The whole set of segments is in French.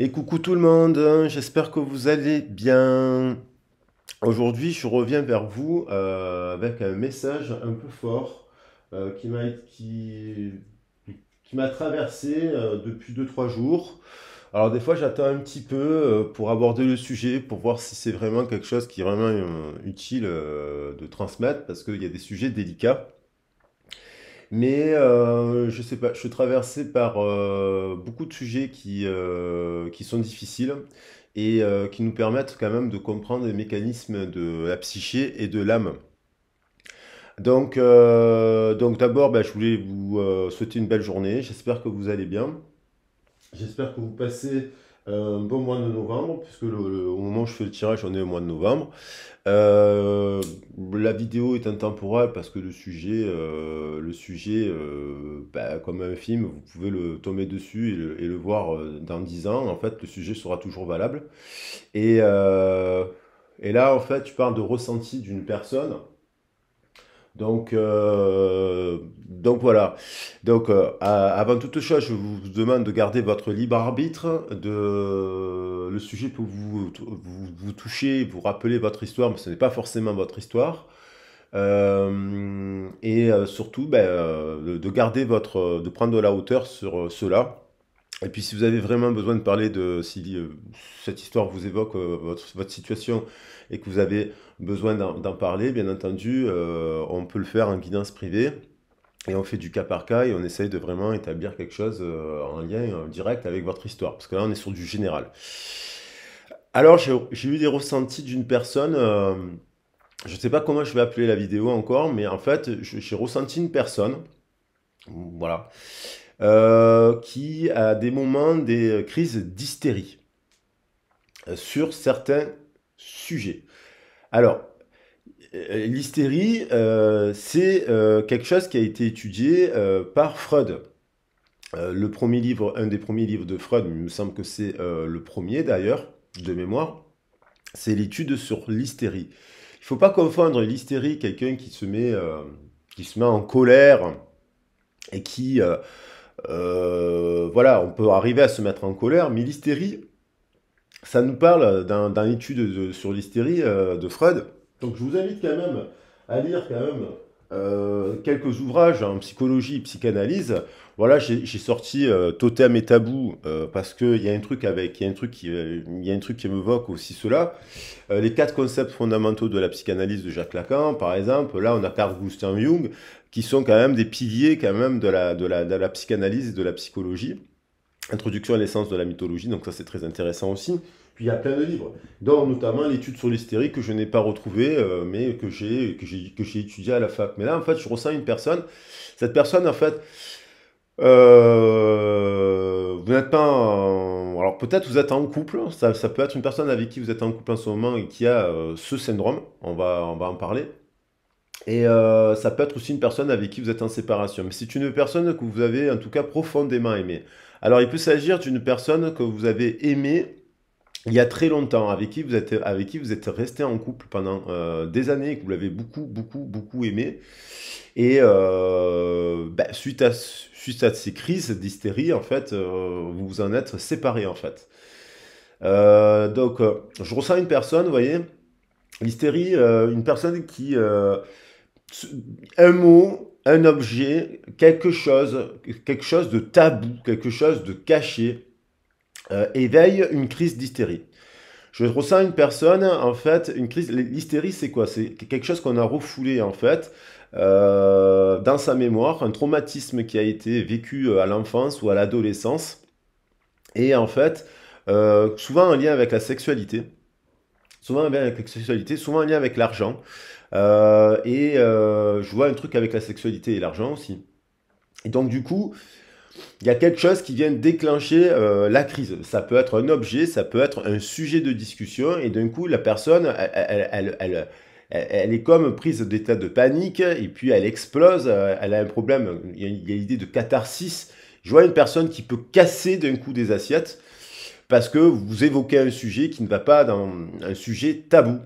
Et coucou tout le monde, hein, j'espère que vous allez bien. Aujourd'hui, je reviens vers vous euh, avec un message un peu fort euh, qui m'a qui, qui traversé euh, depuis 2-3 jours. Alors des fois, j'attends un petit peu pour aborder le sujet, pour voir si c'est vraiment quelque chose qui est vraiment utile de transmettre, parce qu'il y a des sujets délicats. Mais euh, je sais pas, je suis traversé par euh, beaucoup de sujets qui, euh, sont difficiles et qui nous permettent quand même de comprendre les mécanismes de la psyché et de l'âme. Donc, donc d'abord, ben, je voulais vous souhaiter une belle journée. J'espère que vous allez bien. J'espère que vous passez euh, un beau mois de novembre, puisque le, au moment où je fais le tirage, on est au mois de novembre. Euh, la vidéo est intemporelle parce que le sujet, euh, le sujet bah, comme un film, vous pouvez le tomber dessus et le, voir dans 10 ans. En fait, le sujet sera toujours valable. Et, et là, en fait, tu parles de ressenti d'une personne donc, euh, donc voilà. Donc, euh, avant toute chose, je vous demande de garder votre libre arbitre de le sujet pour vous, vous, vous rappeler vous rappeler votre histoire, mais ce n'est pas forcément votre histoire. Euh, et surtout, ben, de garder votre, de prendre de la hauteur sur cela et puis si vous avez vraiment besoin de parler de si euh, cette histoire vous évoque euh, votre, votre, situation et que vous avez besoin d'en parler, bien entendu, euh, on peut le faire en guidance privée. Et on fait du cas par cas et on essaye de vraiment établir quelque chose en lien direct avec votre histoire. Parce que là, on est sur du général. Alors, j'ai eu des ressentis d'une personne. je ne sais pas comment je vais appeler la vidéo encore, mais en fait, j'ai ressenti une personne. Voilà euh, qui a des moments des crises d'hystérie euh, sur certains sujets. Alors, euh, l'hystérie, c'est quelque chose qui a été étudié par Freud. Le premier livre, un des premiers livres de Freud, il me semble que c'est le premier d'ailleurs, de mémoire, c'est l'étude sur l'hystérie. Il ne faut pas confondre l'hystérie, quelqu'un qui se met qui se met en colère et qui euh, voilà, on peut arriver à se mettre en colère, mais l'hystérie, ça nous parle d'un, l'étude étude sur l'hystérie euh, de Freud. Donc je vous invite quand même à lire quand même euh, quelques ouvrages en psychologie et psychanalyse. Voilà, j'ai, sorti Totem et Tabou parce qu'il y a un truc avec, un truc qui, il y a un truc qui m'évoque aussi cela. les quatre concepts fondamentaux de la psychanalyse de Jacques Lacan, par exemple. Là, on a Carl Gustav Jung qui sont quand même des piliers quand même de la, de la, psychanalyse et de la psychologie. Introduction à l'essence de la mythologie, donc ça c'est très intéressant aussi. Puis il y a plein de livres, dont notamment l'étude sur l'hystérie que je n'ai pas retrouvée, euh, mais que j'ai que j'ai que j'ai étudié à la fac. Mais là en fait je ressens une personne, cette personne en fait, euh, vous n'êtes pas alors peut-être vous êtes en couple, ça, peut être une personne avec qui vous êtes en couple en ce moment et qui a euh, ce syndrome, on va on va en parler. Et euh, ça peut être aussi une personne avec qui vous êtes en séparation. Mais c'est une personne que vous avez en tout cas profondément aimée. Alors il peut s'agir d'une personne que vous avez aimée il y a très longtemps, avec qui vous êtes, avec qui vous êtes resté en couple pendant euh, des années, que vous l'avez beaucoup, beaucoup, beaucoup aimé. Et euh, bah, suite, à, suite à ces crises d'hystérie, en fait, vous vous en êtes séparé, en fait. donc, je ressens une personne, vous voyez, l'hystérie, une personne qui un mot, un objet, quelque chose, quelque chose de tabou, quelque chose de caché, euh, éveille une crise d'hystérie. Je ressens une personne, en fait, une crise. L'hystérie, c'est quoi C'est quelque chose qu'on a refoulé, en fait, euh, dans sa mémoire, un traumatisme qui a été vécu euh, à l'enfance ou à l'adolescence, et en fait, souvent en lien avec la sexualité, souvent en lien avec la sexualité, souvent en lien avec l'argent. Euh, et euh, je vois un truc avec la sexualité et l'argent aussi. Et donc du coup, il y a quelque chose qui vient déclencher euh, la crise. Ça peut être un objet, ça peut être un sujet de discussion, et d'un coup, la personne, elle, elle, elle, elle est comme prise d'état de panique, et puis elle explose, elle a un problème, il y a, l'idée de catharsis. Je vois une personne qui peut casser d'un coup des assiettes parce que vous évoquez un sujet qui ne va pas dans un sujet tabou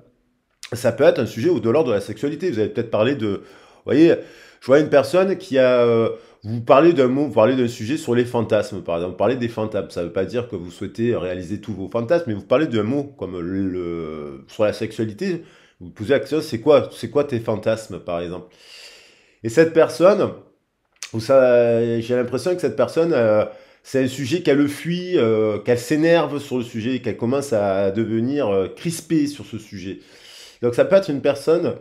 ça peut être un sujet au-delà de la sexualité. Vous avez peut-être parlé de... Vous voyez, je vois une personne qui a... Euh, vous parlez d'un mot, vous parlez d'un sujet sur les fantasmes, par exemple. Vous parlez des fantasmes. Ça ne veut pas dire que vous souhaitez réaliser tous vos fantasmes, mais vous parlez d'un mot comme le, sur la sexualité. Vous posez la question, c'est quoi, c'est quoi tes fantasmes, par exemple Et cette personne, j'ai l'impression que cette personne, euh, c'est un sujet qu'elle fuit, euh, qu'elle s'énerve sur le sujet, qu'elle commence à devenir crispée sur ce sujet. Donc ça peut être une personne,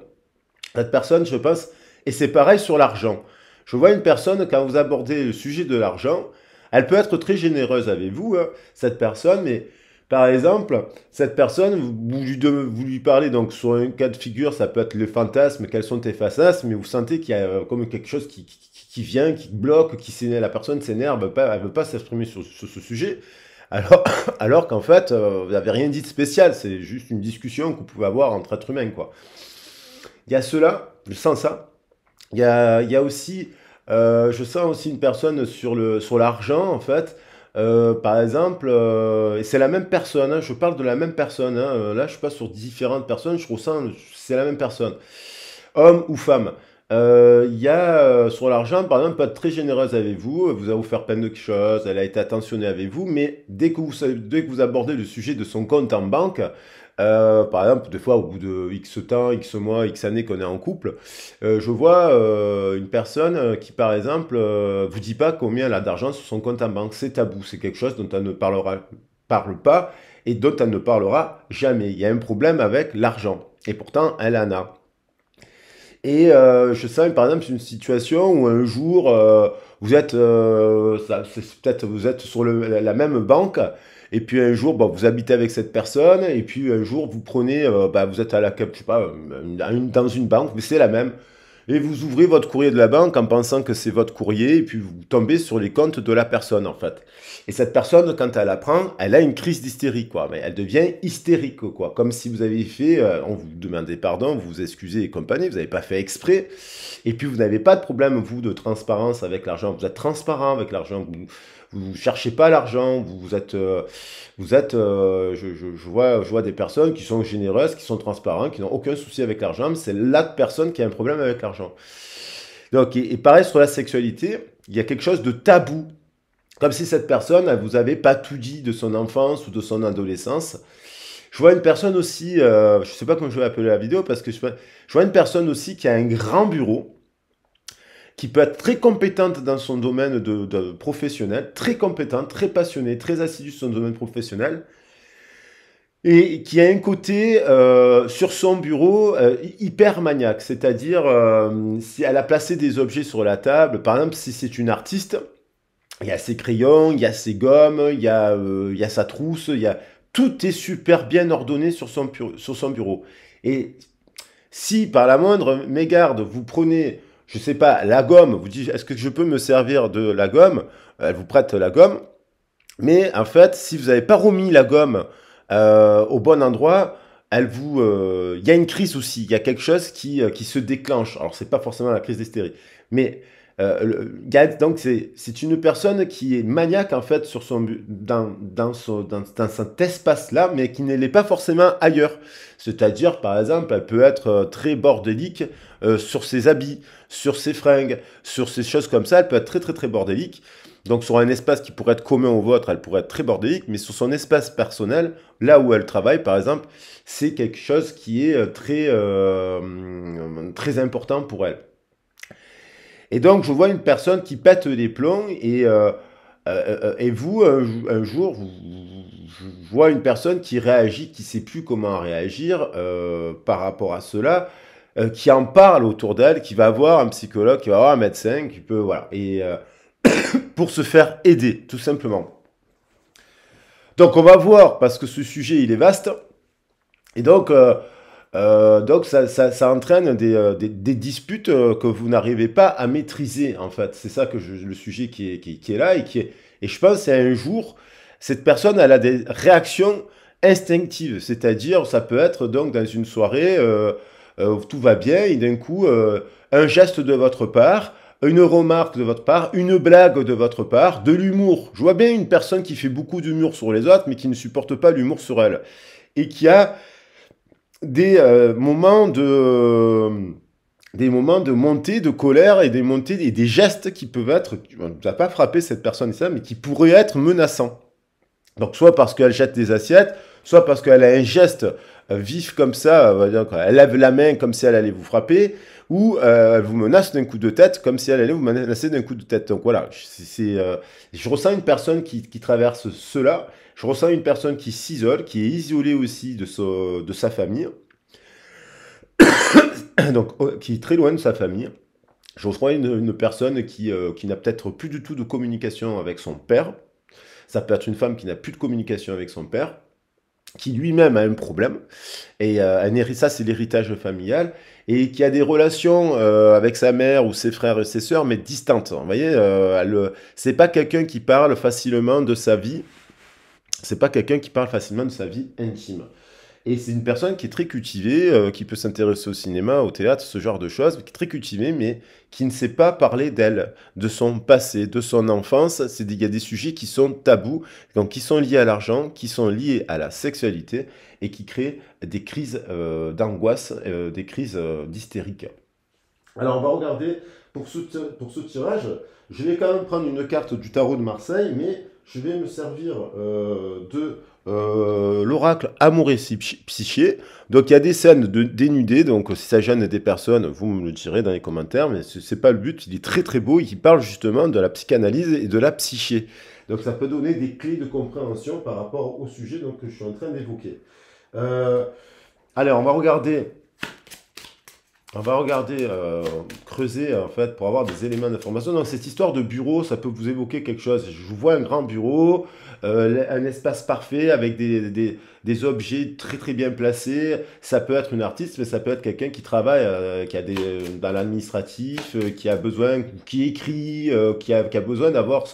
cette personne, je pense, et c'est pareil sur l'argent. Je vois une personne, quand vous abordez le sujet de l'argent, elle peut être très généreuse avec vous, hein, cette personne, mais par exemple, cette personne, vous lui, parlez donc sur un cas de figure, ça peut être le fantasme, quels sont tes fantasmes, mais vous sentez qu'il y a euh, comme quelque chose qui, vient, qui bloque, qui s'énerve, la personne s'énerve, elle ne veut pas s'exprimer sur, ce sujet. Alors, alors qu'en fait, euh, vous n'avez rien dit de spécial, c'est juste une discussion qu'on vous avoir entre êtres humains. Quoi. Il y a cela, je sens ça. Il y a, aussi, euh, je sens aussi une personne sur le sur en fait. Euh, par exemple, c'est la même personne, hein, je parle de la même personne. Hein, là, je passe sur différentes personnes, je ressens, c'est la même personne. Homme ou femme. Euh, il y a euh, sur l'argent, par exemple, être très généreuse avec vous, euh, vous a offert plein de choses, elle a été attentionnée avec vous, mais dès que vous, dès que vous abordez le sujet de son compte en banque, par exemple, des fois, au bout de X temps, X mois, X années qu'on est en couple, je vois une personne qui, par exemple, vous dit pas combien elle a d'argent sur son compte en banque. C'est tabou, c'est quelque chose dont elle ne parlera, parle pas et dont elle ne parlera jamais. Il y a un problème avec l'argent. Et pourtant, elle en a. Et euh, je sais, par exemple, c'est une situation où un jour, euh, vous êtes, euh, peut-être vous êtes sur la, même banque, et puis un jour, bah, vous habitez avec cette personne, et puis un jour, vous prenez, bah, vous êtes à la, je sais pas, dans une banque, mais c'est la même et vous ouvrez votre courrier de la banque en pensant que c'est votre courrier, et puis vous tombez sur les comptes de la personne, en fait. Et cette personne, quand elle apprend, elle a une crise d'hystérie, quoi. Mais elle devient hystérique, quoi. Comme si vous aviez fait, euh, on vous demandait pardon, vous vous excusez et compagnie, vous n'avez pas fait exprès. Et puis vous n'avez pas de problème, vous, de transparence avec l'argent. Vous êtes transparent avec l'argent. Vous, vous cherchez pas l'argent, vous êtes, vous êtes, euh, euh, je, je, je, vois, je vois des personnes qui sont généreuses, qui sont transparentes, qui n'ont aucun souci avec l'argent, mais c'est la personne qui a un problème avec l'argent. Donc, et, pareil sur la sexualité, il y a quelque chose de tabou, comme si cette personne, elle vous avait pas tout dit de son enfance ou de son adolescence. Je vois une personne aussi, euh, je sais pas comment je vais appeler la vidéo, parce que je, je vois une personne aussi qui a un grand bureau, qui peut être très compétente dans son domaine de, professionnel, très compétente, très passionnée, très assidue sur son domaine professionnel, et qui a un côté euh, sur son bureau euh, hyper maniaque, c'est-à-dire euh, si elle a placé des objets sur la table, par exemple si c'est une artiste, il y a ses crayons, il y a ses gommes, il y a, euh, il y a sa trousse, il y a... tout est super bien ordonné sur son, sur son bureau. Et si par la moindre mégarde vous prenez je sais pas, la gomme, vous dites, est-ce que je peux me servir de la gomme Elle vous prête la gomme. Mais en fait, si vous n'avez pas remis la gomme euh, au bon endroit, elle vous, euh, il y a une crise aussi, il y a quelque chose qui, euh, se déclenche. Alors c'est pas forcément la crise d'hystérie, mais euh, donc c'est une personne qui est maniaque en fait sur son dans dans, son, dans, dans cet espace là, mais qui ne l'est pas forcément ailleurs. C'est-à-dire par exemple, elle peut être très bordélique euh, sur ses habits, sur ses fringues, sur ces choses comme ça, elle peut être très très très bordélique. Donc sur un espace qui pourrait être commun au vôtre, elle pourrait être très bordélique, mais sur son espace personnel, là où elle travaille par exemple, c'est quelque chose qui est euh, très, euh, très important pour elle. Et donc je vois une personne qui pète des plombs et, et vous, un, jour, vous vois une personne qui réagit, qui ne sait plus comment réagir par rapport à cela. Euh, qui en parle autour d'elle, qui va voir un psychologue, qui va voir un médecin, qui peut voilà et euh, pour se faire aider tout simplement. Donc on va voir parce que ce sujet il est vaste et donc euh, donc ça, ça, entraîne des, des, disputes que vous n'arrivez pas à maîtriser en fait. C'est ça que le sujet qui est, qui, est là et qui est, et je pense c'est un jour cette personne elle a des réactions instinctives, c'est-à-dire ça peut être donc dans une soirée euh, tout va bien, et d'un coup, euh, un geste de votre part, une remarque de votre part, une blague de votre part, de l'humour. Je vois bien une personne qui fait beaucoup d'humour sur les autres, mais qui ne supporte pas l'humour sur elle. Et qui a des euh, moments de... des moments de montée de colère et des montées et des gestes qui peuvent être, on ne pas frapper cette personne et ça, mais qui pourraient être menaçants. Donc soit parce qu'elle jette des assiettes, soit parce qu'elle a un geste vif comme ça, elle lève la main comme si elle allait vous frapper, ou euh, elle vous menace d'un coup de tête comme si elle allait vous menacer d'un coup de tête. Donc voilà, c'est, euh, je ressens une personne qui, traverse cela, je ressens une personne qui s'isole, qui est isolée aussi de, de sa famille, donc oh, qui est très loin de sa famille. Je ressens une, personne qui, euh, qui n'a peut-être plus du tout de communication avec son père. Ça peut être une femme qui n'a plus de communication avec son père qui lui-même a un problème. Et euh, ça, c'est l'héritage familial. Et qui a des relations euh, avec sa mère ou ses frères et ses sœurs, mais distantes. Vous voyez, euh, c'est pas quelqu'un qui parle facilement de sa vie. C'est pas quelqu'un qui parle facilement de sa vie intime. Et c'est une personne qui est très cultivée, euh, qui peut s'intéresser au cinéma, au théâtre, ce genre de choses, qui est très cultivée, mais qui ne sait pas parler d'elle, de son passé, de son enfance. Il y a des sujets qui sont tabous, donc qui sont liés à l'argent, qui sont liés à la sexualité et qui créent des crises euh, d'angoisse, euh, des crises d'hystérique. Alors on va regarder pour pour ce tirage. Je vais quand même prendre une carte du tarot de Marseille, mais je vais me servir de euh, l'oracle amour et psyché. Donc il y a des scènes de dénudées, donc si ça gêne des personnes, vous me le direz dans les commentaires, mais ce n'est pas le but, il est très très beau, il parle justement de la psychanalyse et de la psyché. Donc ça peut donner des clés de compréhension par rapport au sujet donc, que je suis en train d'évoquer. Euh, allez, on va regarder, on va regarder, euh, creuser en fait pour avoir des éléments d'information. Donc cette histoire de bureau, ça peut vous évoquer quelque chose. Je vous vois un grand bureau, euh, un espace parfait avec des, des, des, objets très très bien placés. Ça peut être une artiste, mais ça peut être quelqu'un qui travaille, euh, qui a des, euh, dans l'administratif, qui a besoin, qui écrit, qui a, qui, a, besoin d'avoir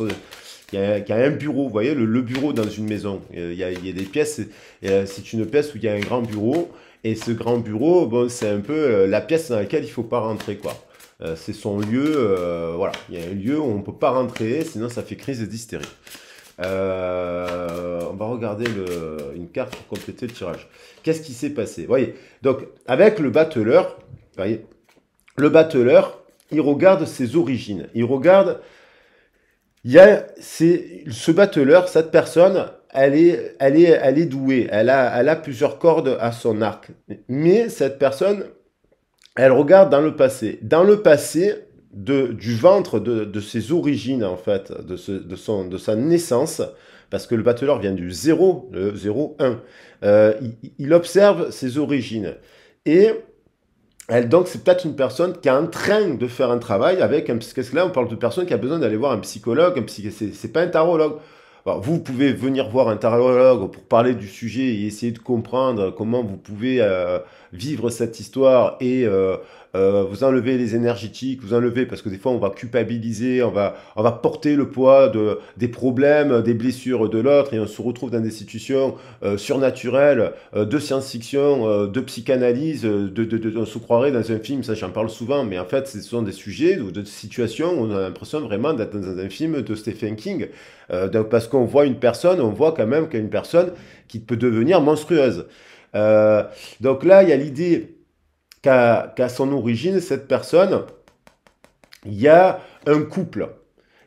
qui a, a, un bureau, vous voyez, le, bureau dans une maison. Il y a, y, a, des pièces, c'est une pièce où il y a un grand bureau, et ce grand bureau, bon, c'est un peu la pièce dans laquelle il ne faut pas rentrer, quoi. c'est son lieu, voilà, il y a un lieu où on ne peut pas rentrer, sinon ça fait crise d'hystérie. Euh, on va regarder une carte pour compléter le tirage. Qu'est-ce qui s'est passé voyez, donc avec le battleur, voyez, le battleur, il regarde ses origines. Il regarde, il y a ce battleur, cette personne, elle est, elle est, elle est douée. Elle a, elle a plusieurs cordes à son arc. Mais cette personne, elle regarde dans le passé. Dans le passé, du ventre, de, ses origines, en fait, de, son, de sa naissance, parce que le battleur vient du 0, le 0, 1. Euh, il, observe ses origines. Et elle, donc, c'est peut-être une personne qui est en train de faire un travail avec un psychologue. Là, on parle de personne qui a besoin d'aller voir un psychologue, un n'est c'est pas un tarologue. vous pouvez venir voir un tarologue pour parler du sujet et essayer de comprendre comment vous pouvez euh, vivre cette histoire et euh, euh, vous enlever les énergétiques, vous enlever parce que des fois on va culpabiliser, on va on va porter le poids de des problèmes, des blessures de l'autre et on se retrouve dans des situations euh, surnaturelles, de science-fiction, de psychanalyse, de, de, de, on se croirait dans un film, ça j'en parle souvent, mais en fait ce sont des sujets ou des situations où on a l'impression vraiment d'être dans un film de Stephen King. parce qu'on voit une personne, on voit quand même qu'il y a une personne qui peut devenir monstrueuse. Euh, donc là, il y a l'idée qu'à son origine, cette personne, il y a un couple.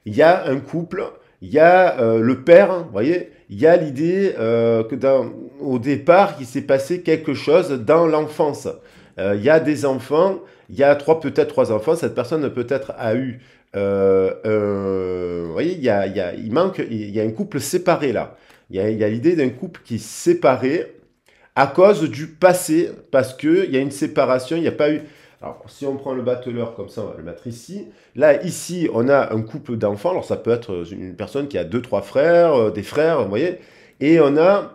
Il y a un couple, il y a euh, le père, hein, vous voyez, il y a l'idée qu'au euh, que départ, il s'est passé quelque chose dans l'enfance. il y a des enfants, il y a trois, peut-être trois enfants, cette personne peut-être a eu vous voyez, il, y a, il, il manque, il y a un couple séparé là. Il y a, l'idée d'un couple qui est séparé à cause du passé, parce qu'il y a une séparation, il n'y a pas eu... Alors, si on prend le battleur comme ça, on va le mettre ici. Là, ici, on a un couple d'enfants. Alors, ça peut être une personne qui a deux, trois frères, euh, des frères, vous voyez. Et on a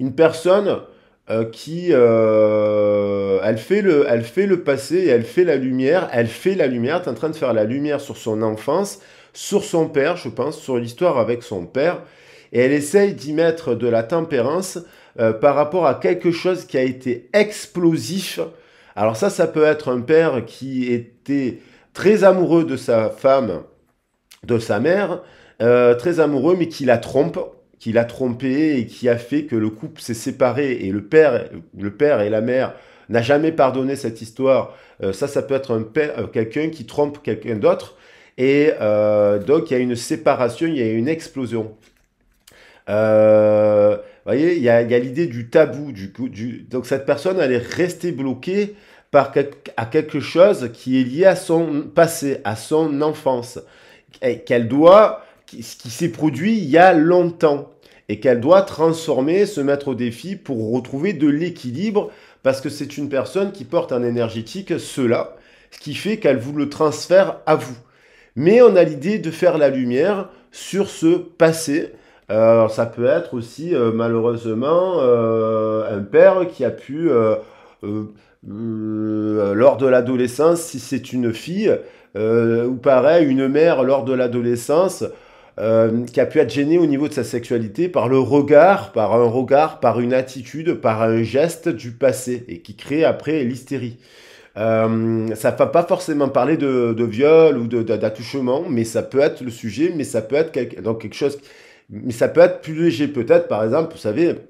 une personne euh, qui... Euh, elle, fait le, elle fait le passé elle fait la lumière. Elle fait la lumière. Elle est en train de faire la lumière sur son enfance, sur son père, je pense, sur l'histoire avec son père. Et elle essaye d'y mettre de la tempérance euh, par rapport à quelque chose qui a été explosif. Alors ça, ça peut être un père qui était très amoureux de sa femme, de sa mère, euh, très amoureux, mais qui la trompe, qui l'a trompé et qui a fait que le couple s'est séparé et le père, le père et la mère n'a jamais pardonné cette histoire. Euh, ça, ça peut être un père, quelqu'un qui trompe quelqu'un d'autre. Et donc, il y a une séparation, il y a une explosion. Euh, voyez, il y a, l'idée du tabou. donc cette personne, elle est restée bloquée par à quelque chose qui est lié à son passé, à son enfance, qu'elle doit, qui, qui s'est produit il y a longtemps, et qu'elle doit transformer, se mettre au défi pour retrouver de l'équilibre, parce que c'est une personne qui porte un énergétique, cela, ce qui fait qu'elle vous le transfère à vous. Mais on a l'idée de faire la lumière sur ce passé, alors euh, ça peut être aussi euh, malheureusement euh, un père qui a pu, lors de l'adolescence, si c'est une fille, ou pareil, une mère lors de l'adolescence, qui a pu être gênée au niveau de sa sexualité par le regard, par un regard, par une attitude, par un geste du passé, et qui crée après l'hystérie. ça ne va pas forcément parler de, viol ou d'attouchement, mais ça peut être le sujet, mais ça peut être donc quelque chose mais ça peut être plus léger, peut-être, par exemple, vous savez,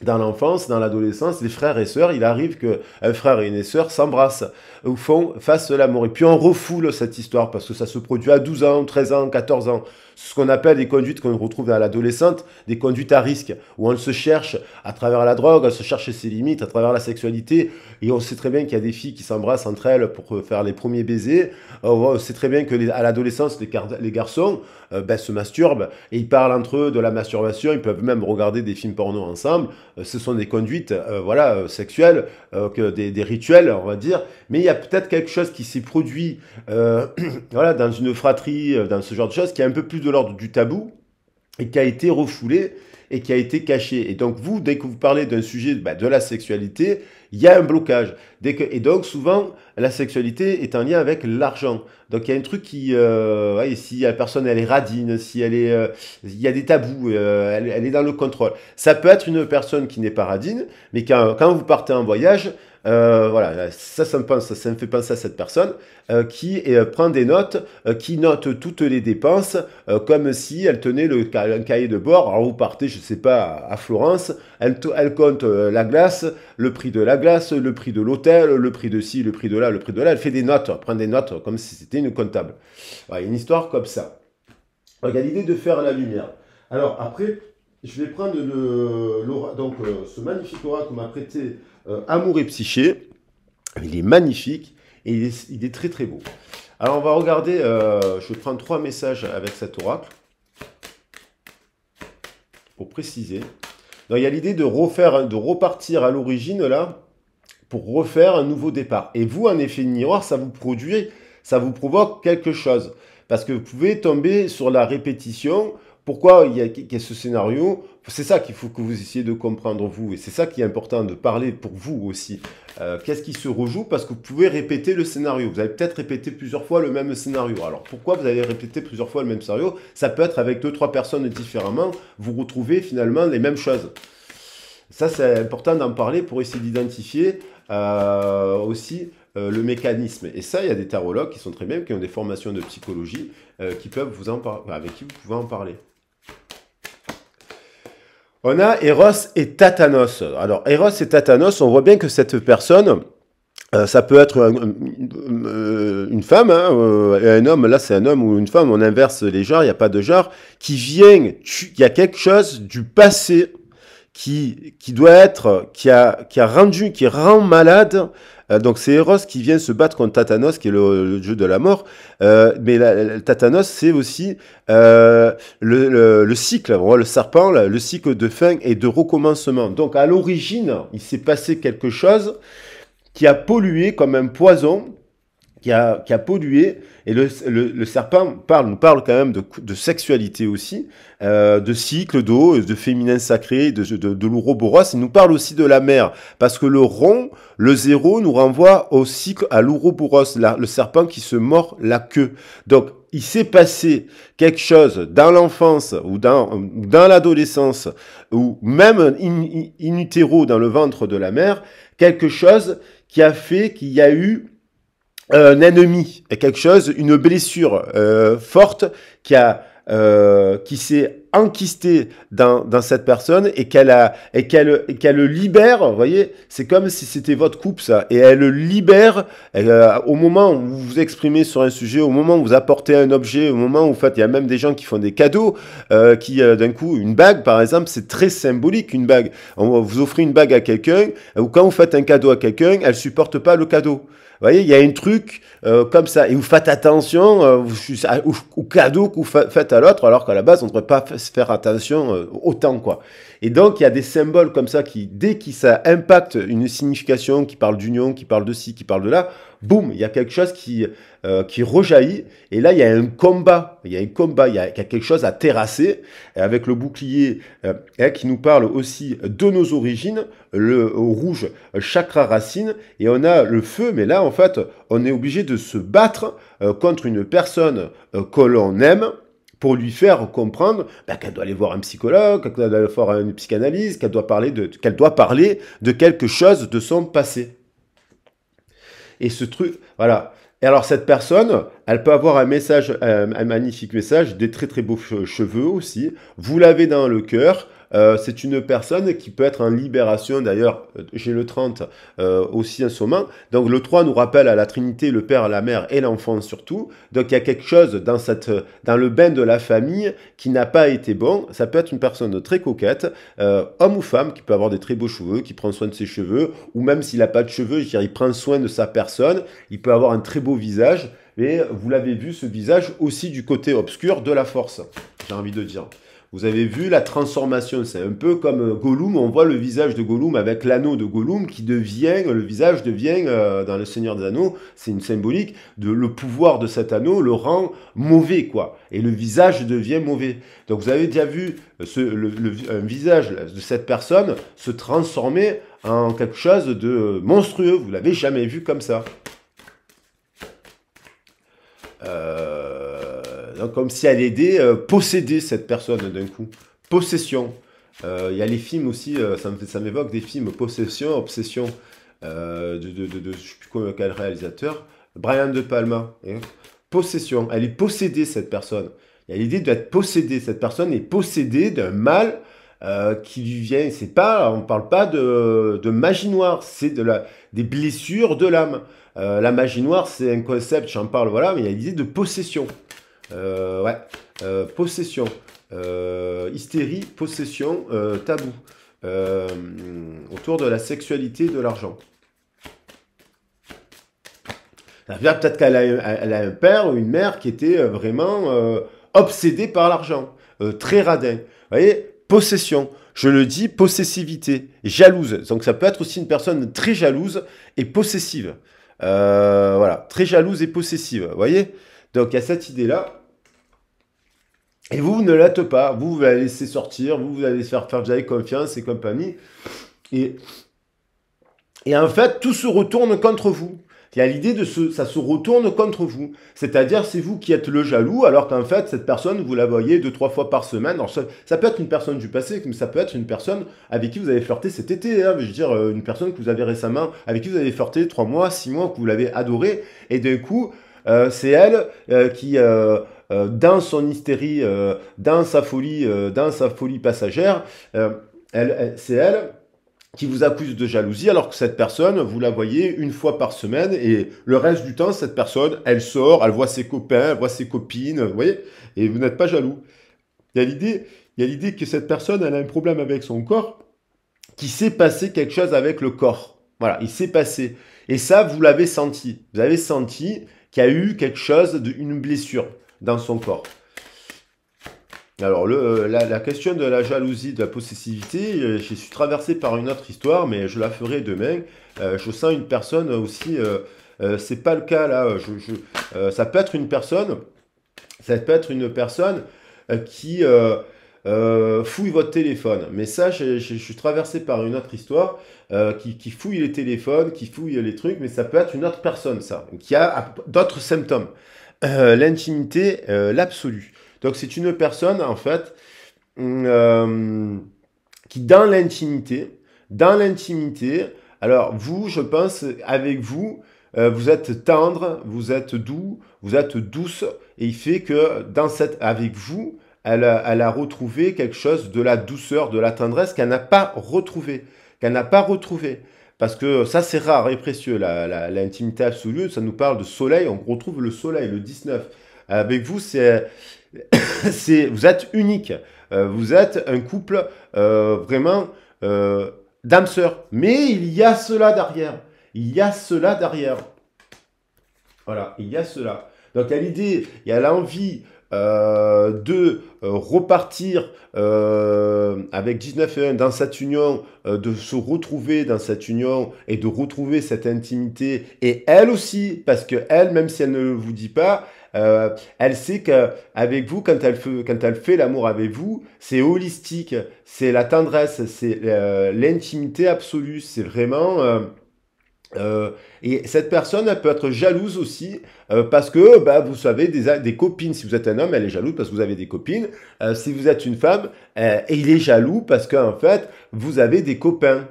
dans l'enfance, dans l'adolescence, les frères et sœurs, il arrive qu'un frère et une sœur s'embrassent au fond, face l'amour. Et puis on refoule cette histoire parce que ça se produit à 12 ans, 13 ans, 14 ans ce qu'on appelle des conduites qu'on retrouve dans l'adolescente, des conduites à risque, où on se cherche à travers la drogue, à se chercher ses limites, à travers la sexualité, et on sait très bien qu'il y a des filles qui s'embrassent entre elles pour euh, faire les premiers baisers, euh, on sait très bien que à l'adolescence, les, les, garçons euh, ben, se masturbent, et ils parlent entre eux de la masturbation, ils peuvent même regarder des films porno ensemble, ce sont des conduites voilà, sexuelles, que des, rituels, on va dire, mais il y a peut-être quelque chose qui s'est produit voilà, dans une fratrie, dans ce genre de choses, qui est un peu plus l'ordre du tabou et qui a été refoulé et qui a été caché. Et donc vous, dès que vous parlez d'un sujet bah, de la sexualité, il y a un blocage. Dès que, et donc souvent, la sexualité est en lien avec l'argent. Donc il y a un truc qui, euh, si la personne elle est radine, si elle est, euh, il y a des tabous, euh, elle, est dans le contrôle. Ça peut être une personne qui n'est pas radine, mais quand vous partez en voyage, euh, voilà, ça, ça me, fait penser à cette personne euh, qui euh, prend des notes, qui note toutes les dépenses comme si elle tenait le un cahier de bord. Alors vous partez, je sais pas, à Florence, elle, compte la glace, le prix de la glace, le prix de l'hôtel, le prix de ci, le prix de là, le prix de là. Elle fait des notes, prend des notes comme si c'était une comptable. une histoire comme ça. il y a l'idée de faire la lumière. Alors après, je vais prendre le, donc ce magnifique aura qu'on m'a prêté euh, amour et Psyché. Il est magnifique et il est, très très beau. Alors on va regarder, euh, je vais prendre trois messages avec cet oracle pour préciser. Donc, il y a l'idée de refaire, de repartir à l'origine là pour refaire un nouveau départ. Et vous, en effet miroir, ça vous produit, ça vous provoque quelque chose. Parce que vous pouvez tomber sur la répétition. Pourquoi il y a ce scénario c'est ça qu'il faut que vous essayiez de comprendre, vous. Et c'est ça qui est important de parler pour vous aussi. Euh, qu'est-ce qui se rejoue Parce que vous pouvez répéter le scénario. Vous avez peut-être répété plusieurs fois le même scénario. Alors, pourquoi vous avez répété plusieurs fois le même scénario Ça peut être avec deux, trois personnes différemment. Vous retrouvez finalement les mêmes choses. Ça, c'est important d'en parler pour essayer d'identifier euh, aussi euh, le mécanisme. Et ça, il y a des tarologues qui sont très bien, qui ont des formations de psychologie, qui peuvent vous en parler, avec qui vous pouvez en parler. On a Eros et Tatanos. Alors, Eros et Tatanos, on voit bien que cette personne, euh, ça peut être euh, une femme hein, euh, un homme. Là, c'est un homme ou une femme. On inverse les genres. Il n'y a pas de genre qui vient. Il y a quelque chose du passé qui qui doit être qui qui a rendu qui rend malade euh, donc c'est Eros qui vient se battre contre Tatanos, qui est le, le dieu de la mort. Euh, mais Tatanos, c'est aussi euh, le, cycle, le serpent, le cycle de fin et de recommencement. Donc à l'origine, il s'est passé quelque chose qui a pollué comme un poison qui a, pollué. Et le, le, le, serpent parle, nous parle quand même de, sexualité aussi, euh, de cycle d'eau, de féminin sacré, de, de, de l'ouroboros. Il nous parle aussi de la mer, parce que le rond, le zéro, nous renvoie au cycle, à l'ouroboros, le serpent qui se mord la queue. Donc, il s'est passé quelque chose dans l'enfance ou dans, dans l'adolescence, ou même in, in utero, dans le ventre de la mère, quelque chose qui a fait qu'il y a eu euh, un ennemi, quelque chose, une blessure euh, forte qui a euh, qui s'est enquistée dans, dans, cette personne et qu'elle a et qu'elle qu'elle le libère. Vous voyez, c'est comme si c'était votre coupe ça, et elle le libère au moment où vous vous exprimez sur un sujet, au moment où vous apportez un objet, au moment où vous faites. Il y a même des gens qui font des cadeaux, qui d'un coup une bague par exemple, c'est très symbolique une bague. vous offrez une bague à quelqu'un ou quand vous faites un cadeau à quelqu'un, elle supporte pas le cadeau. Vous voyez, il y a un truc euh, comme ça. Et vous faites attention euh, ou, cadeau que vous faites à l'autre, alors qu'à la base, on ne devrait pas faire attention euh, autant. quoi. Et donc, il y a des symboles comme ça qui, dès que ça impacte une signification qui parle d'union, qui parle de ci, qui parle de là, boum, il y a quelque chose qui, euh, qui rejaillit. Et là, il y a un combat. Il y a un combat. Il y a, quelque chose à terrasser avec le bouclier euh, hein, qui nous parle aussi de nos origines, le rouge chakra racine. Et on a le feu. Mais là, en fait, on est obligé de se battre euh, contre une personne que l'on aime pour lui faire comprendre bah, qu'elle doit aller voir un psychologue, qu'elle doit aller voir une psychanalyse, qu'elle doit parler de, qu'elle doit parler de quelque chose de son passé. Et ce truc, voilà. Et alors cette personne, elle peut avoir un message, euh, un magnifique message, des très très beaux cheveux aussi. Vous l'avez dans le cœur, euh, c'est une personne qui peut être en libération, d'ailleurs, j'ai euh, le 30 euh, aussi en moment, Donc le 3 nous rappelle à la Trinité, le Père, la Mère et l'enfant surtout. Donc il y a quelque chose dans, le bain de la famille qui n'a pas été bon. Ça peut être une personne très coquette, homme ou femme, qui peut avoir des très beaux cheveux, qui prend soin de ses cheveux, ou même s'il n'a pas de cheveux, il prend soin de sa personne, il peut avoir un très beau visage. et vous l'avez vu, ce visage aussi du côté obscur de la force, j'ai envie de dire. Vous avez vu la transformation, c'est un peu comme euh, Gollum, on voit le visage de Gollum avec l'anneau de Gollum qui devient, le visage devient, euh, dans le Seigneur des Anneaux, c'est une symbolique, de, le pouvoir de cet anneau le rend mauvais, quoi. Et le visage devient mauvais. Donc vous avez déjà vu euh, le, un visage de cette personne se transformer en quelque chose de monstrueux, vous l'avez jamais vu comme ça. Euh euh, comme si elle aidait, euh, posséder cette personne d'un coup. Possession. Euh, il y a les films aussi, ça, ça m'évoque des films Possession, Obsession, de, de, de, je ne sais plus quel réalisateur, Brian De Palma. Hein. Possession. Elle est possédée, cette personne. Il y a l'idée d'être possédée. Cette personne est possédée d'un mal qui lui vient. C'est pas, on parle pas de, magie noire, c'est de la, des blessures de l'âme. la magie noire, c'est un concept, j'en parle, voilà, mais il y a l'idée de possession. Euh, ouais. Euh, possession. Euh, hystérie, possession, tabou. autour de la sexualité de l'argent. Ça Peut-être qu'elle a, elle a, un père ou une mère qui était vraiment obsédé par l'argent, très radin. Vous voyez, possession. Je le dis, possessivité, jalouse. Donc ça peut être aussi une personne très jalouse et possessive. voilà, très jalouse et possessive. Vous voyez Donc il y a cette idée-là. Et vous, ne l'êtes pas. Vous, vous la laissez sortir, vous, vous allez faire faire avec confiance et compagnie. Et, et en fait, tout se retourne contre vous. Il y a l'idée de ce, ça se retourne contre vous. C'est-à-dire, c'est vous qui êtes le jaloux, alors qu'en fait, cette personne, vous la voyez deux, trois fois par semaine. Alors, ça, peut être une personne du passé, mais ça peut être une personne avec qui vous avez flirté cet été. Hein. je veux dire, euh, une personne que vous avez récemment, avec qui vous avez flirté trois mois, six mois, que vous l'avez adoré. Et d'un coup, euh, c'est elle euh, qui... Euh, dans son hystérie, euh, dans sa folie, euh, dans sa folie passagère, c'est elle qui vous accuse de jalousie, alors que cette personne, vous la voyez une fois par semaine, et le reste du temps, cette personne, elle sort, elle voit ses copains, elle voit ses copines, vous voyez, et vous n'êtes pas jaloux. Il y a l'idée, il y a l'idée que cette personne, elle a un problème avec son corps, qu'il s'est passé quelque chose avec le corps. Voilà, il s'est passé. Et ça, vous l'avez senti. Vous avez senti qu'il y a eu quelque chose, une blessure dans son corps. Alors, euh, la, question de la jalousie, de la possessivité, euh, je suis traversé par une autre histoire, mais je la ferai demain. Euh, je sens une personne aussi, c'est pas le cas là, ça peut être une personne, ça peut être une personne qui fouille votre téléphone. Mais ça, je, suis traversé par une autre histoire qui, qui, fouille les téléphones, qui fouille les trucs, mais ça peut être une autre personne, ça, qui a d'autres symptômes. Euh, l'intimité, euh, l'absolu. Donc c'est une personne, en fait, hum, euh, qui dans l'intimité, dans l'intimité, alors vous, je pense, avec vous, vous êtes tendre, vous êtes doux, vous êtes douce, et il fait que dans cette, avec vous, elle, elle a retrouvé quelque chose de la douceur, de la tendresse qu'elle n'a pas retrouvé, qu'elle n'a pas retrouvé parce que ça c'est rare et précieux, l'intimité la, absolue, ça nous parle de soleil, on retrouve le soleil, le 19. Avec vous, c'est vous êtes unique, euh, vous êtes un couple euh, vraiment euh, d'âme sœur, mais il y a cela derrière, il y a cela derrière. Voilà, il y a cela. Donc il y a l'idée, il y a l'envie euh, de euh, repartir euh, avec 19 et 1 dans cette union, de se retrouver dans cette union et de retrouver cette intimité. Et elle aussi, parce que elle, même si elle ne vous dit pas, elle sait que avec vous, quand elle fait, quand elle fait l'amour avec vous, c'est holistique, c'est la tendresse, c'est l'intimité absolue, c'est vraiment... Euh, et cette personne, elle peut être jalouse aussi euh, parce que bah, vous savez, des, copines, si vous êtes un homme, elle est jalouse parce que vous avez des copines. Euh, si vous êtes une femme, et il est jaloux parce qu'en fait, vous avez des copains.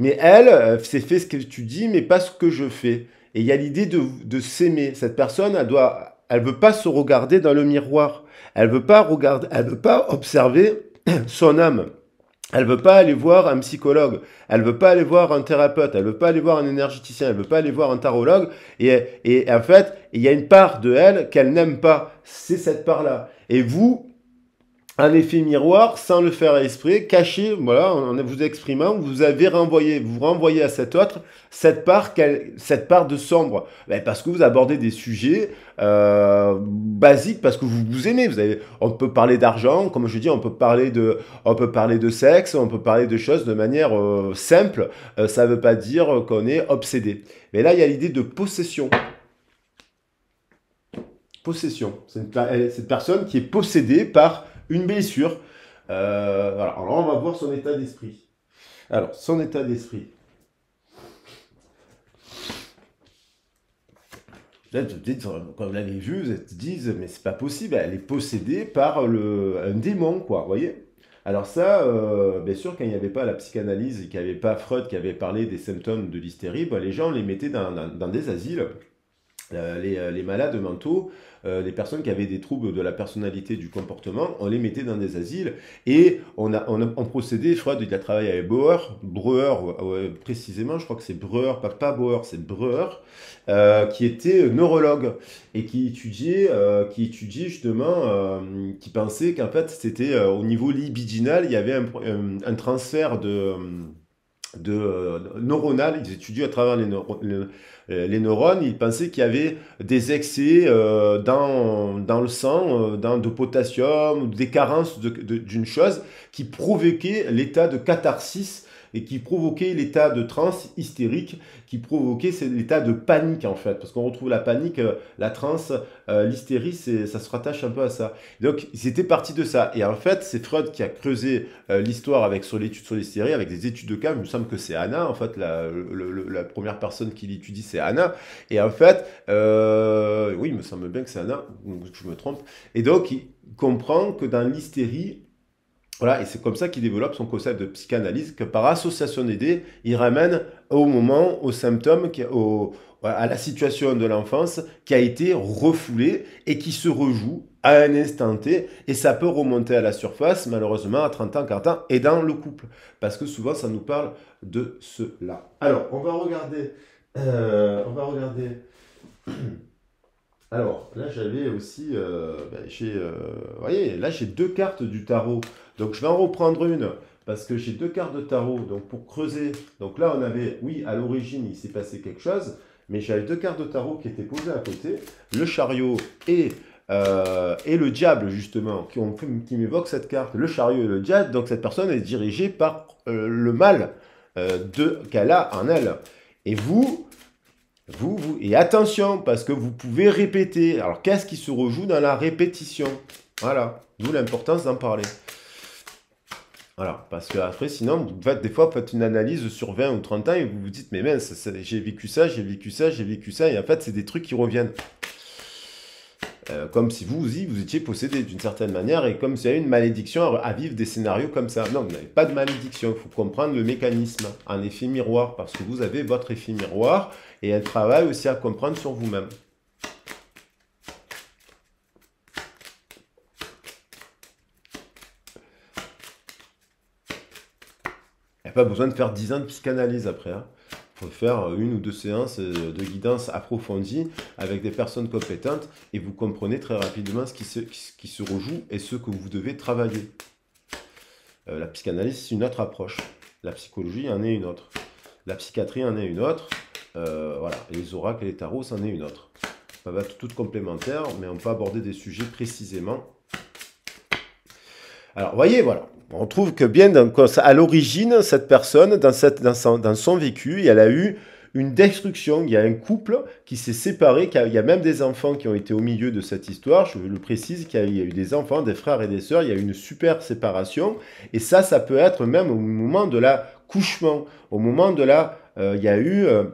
Mais elle, c'est fait ce que tu dis, mais pas ce que je fais. Et il y a l'idée de, s'aimer. Cette personne, elle doit, elle veut pas se regarder dans le miroir. Elle veut pas elle veut pas observer son âme. Elle veut pas aller voir un psychologue, elle veut pas aller voir un thérapeute, elle veut pas aller voir un énergéticien, elle veut pas aller voir un tarologue. Et, et en fait, il y a une part de elle qu'elle n'aime pas, c'est cette part-là. Et vous, un effet miroir sans le faire à esprit, caché, voilà, en vous exprimant, vous avez renvoyé, vous renvoyez à cet autre cette part, cette part de sombre, ben, parce que vous abordez des sujets euh, basiques, parce que vous vous aimez. Vous avez, on peut parler d'argent, comme je dis, on peut parler de, on peut parler de sexe, on peut parler de choses de manière euh, simple. Euh, ça ne veut pas dire qu'on est obsédé. Mais là, il y a l'idée de possession possession. C'est personne qui est possédée par une blessure. Euh, alors on va voir son état d'esprit. Alors, son état d'esprit. Là, comme vous l'avez vu, vous disent, mais c'est pas possible, elle est possédée par le, un démon, quoi, vous voyez alors ça, euh, bien sûr, quand il n'y avait pas la psychanalyse, et qu'il n'y avait pas Freud qui avait parlé des symptômes de l'hystérie, ben, les gens les mettaient dans des asiles euh, les, euh, les, malades mentaux, euh, les personnes qui avaient des troubles de la personnalité, du comportement, on les mettait dans des asiles et on a, on a on procédait, je crois, il a travaillé avec Bauer, Breuer euh, précisément, je crois que c'est Breuer, pas, pas Bauer, c'est Breuer, euh, qui était neurologue et qui étudiait, qui étudiait justement, qui pensait qu'en fait c'était au niveau libidinal, il y avait un, un transfert de de euh, neuronales, ils étudiaient à travers euh, les, neurones, ils pensaient qu'il y avait des excès euh, dans, le sang de potassium, des carences d'une chose qui provoquait l'état de catharsis et qui provoquait l'état de transe hystérique, qui provoquait l'état de panique en fait, parce qu'on retrouve la panique, euh, la transe, euh, l'hystérie, ça se rattache un peu à ça. Donc c'était parti de ça. Et en fait, c'est Freud qui a creusé euh, l'histoire avec sur l'étude sur l'hystérie, avec des études de cas. Il me semble que c'est Anna en fait, la, première personne qui l'étudie, c'est Anna. Et en fait, oui, il me semble bien que c'est Anna, je me trompe. Et donc il comprend que dans l'hystérie, voilà, et c'est comme ça qu'il développe son concept de psychanalyse que par association d'idées, il ramène au moment, aux symptômes, au, à la situation de l'enfance qui a été refoulée et qui se rejoue à un instant T et ça peut remonter à la surface malheureusement à 30 ans, 40 ans et dans le couple parce que souvent ça nous parle de cela. Alors, on va regarder euh, on va regarder Alors, là j'avais aussi euh, ben, euh voyez, là j'ai deux cartes du tarot donc je vais en reprendre une parce que j'ai deux cartes de tarot. Donc pour creuser, donc là on avait, oui, à l'origine il s'est passé quelque chose, mais j'avais deux cartes de tarot qui étaient posées à côté, le chariot et euh, et le diable justement qui, m'évoque cette carte, le chariot et le diable. Donc cette personne est dirigée par euh, le mal euh, de qu'elle a en elle. Et vous, vous, vous, et attention parce que vous pouvez répéter. Alors qu'est-ce qui se rejoue dans la répétition Voilà, d'où l'importance d'en parler. Voilà, parce que après, sinon, vous faites, des fois, faites une analyse sur 20 ou 30 ans et vous vous dites, mais mince, j'ai vécu ça, j'ai vécu ça, j'ai vécu ça, et en fait, c'est des trucs qui reviennent. Euh, comme si vous aussi, vous étiez possédé d'une certaine manière, et comme s'il y avait une malédiction à, vivre des scénarios comme ça. Non, vous n'avez pas de malédiction, il faut comprendre le mécanisme, un effet miroir, parce que vous avez votre effet miroir, et un travail aussi à comprendre sur vous-même. pas besoin de faire 10 ans de psychanalyse après. Hein. Faut faire euh, une ou deux séances euh, de guidance approfondie avec des personnes compétentes et vous comprenez très rapidement ce qui se, rejoue et ce que vous devez travailler. Euh, la psychanalyse, c'est une autre approche. La psychologie en est une autre. La psychiatrie en est une autre. voilà. les oracles et les tarots, en est une autre. Ça va être toutes complémentaires, mais on peut aborder des sujets précisément. Alors, voyez, voilà on trouve que bien à l'origine, cette personne, dans, son, vécu, elle a eu une destruction. Il y a un couple qui s'est séparé, il y a même des enfants qui ont été au milieu de cette histoire. Je le précise qu'il y a eu des enfants, des frères et des sœurs. Il y a eu une super séparation. Et ça, ça peut être même au moment de l'accouchement. Au moment de la. Euh, il y a eu euh,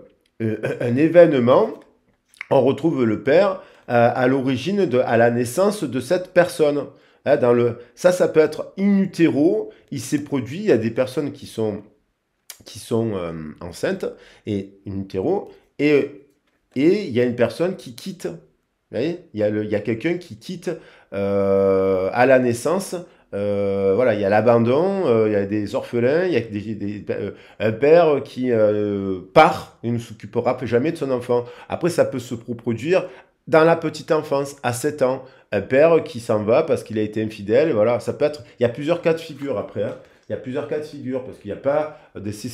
euh, un événement. On retrouve le père à l'origine, à la naissance de cette personne. Hein, dans le, ça, ça peut être in utero. Il s'est produit. Il y a des personnes qui sont qui sont euh, enceintes et in utero. Et et il y a une personne qui quitte. il y a, quelqu'un qui quitte euh, à la naissance. Euh, voilà, il y a l'abandon, il y a des orphelins, il y a un père qui part et ne s'occupera plus jamais de son enfant. Après, ça peut se reproduire dans la petite enfance, à 7 ans, un père qui s'en va parce qu'il a été infidèle, voilà, ça peut être... Il y a plusieurs cas de figure après, hein. il y a plusieurs cas de figure, parce qu'il n'y a pas... ces,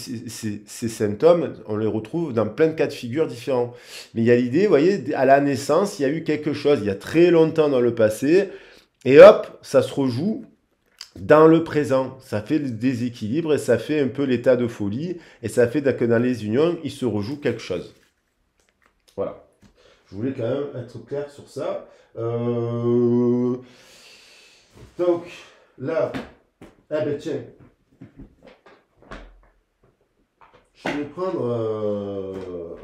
ces, symptômes, on les retrouve dans plein de cas de figure différents. Mais il y a l'idée, vous voyez, à la naissance, il y a eu quelque chose, il y a très longtemps dans le passé, et hop, ça se rejoue dans le présent. Ça fait le déséquilibre et ça fait un peu l'état de folie, et ça fait que dans les unions, il se rejoue quelque chose. Voilà. Je voulais quand même être clair sur ça. Euh, donc, là, ah ben tiens, je vais prendre euh,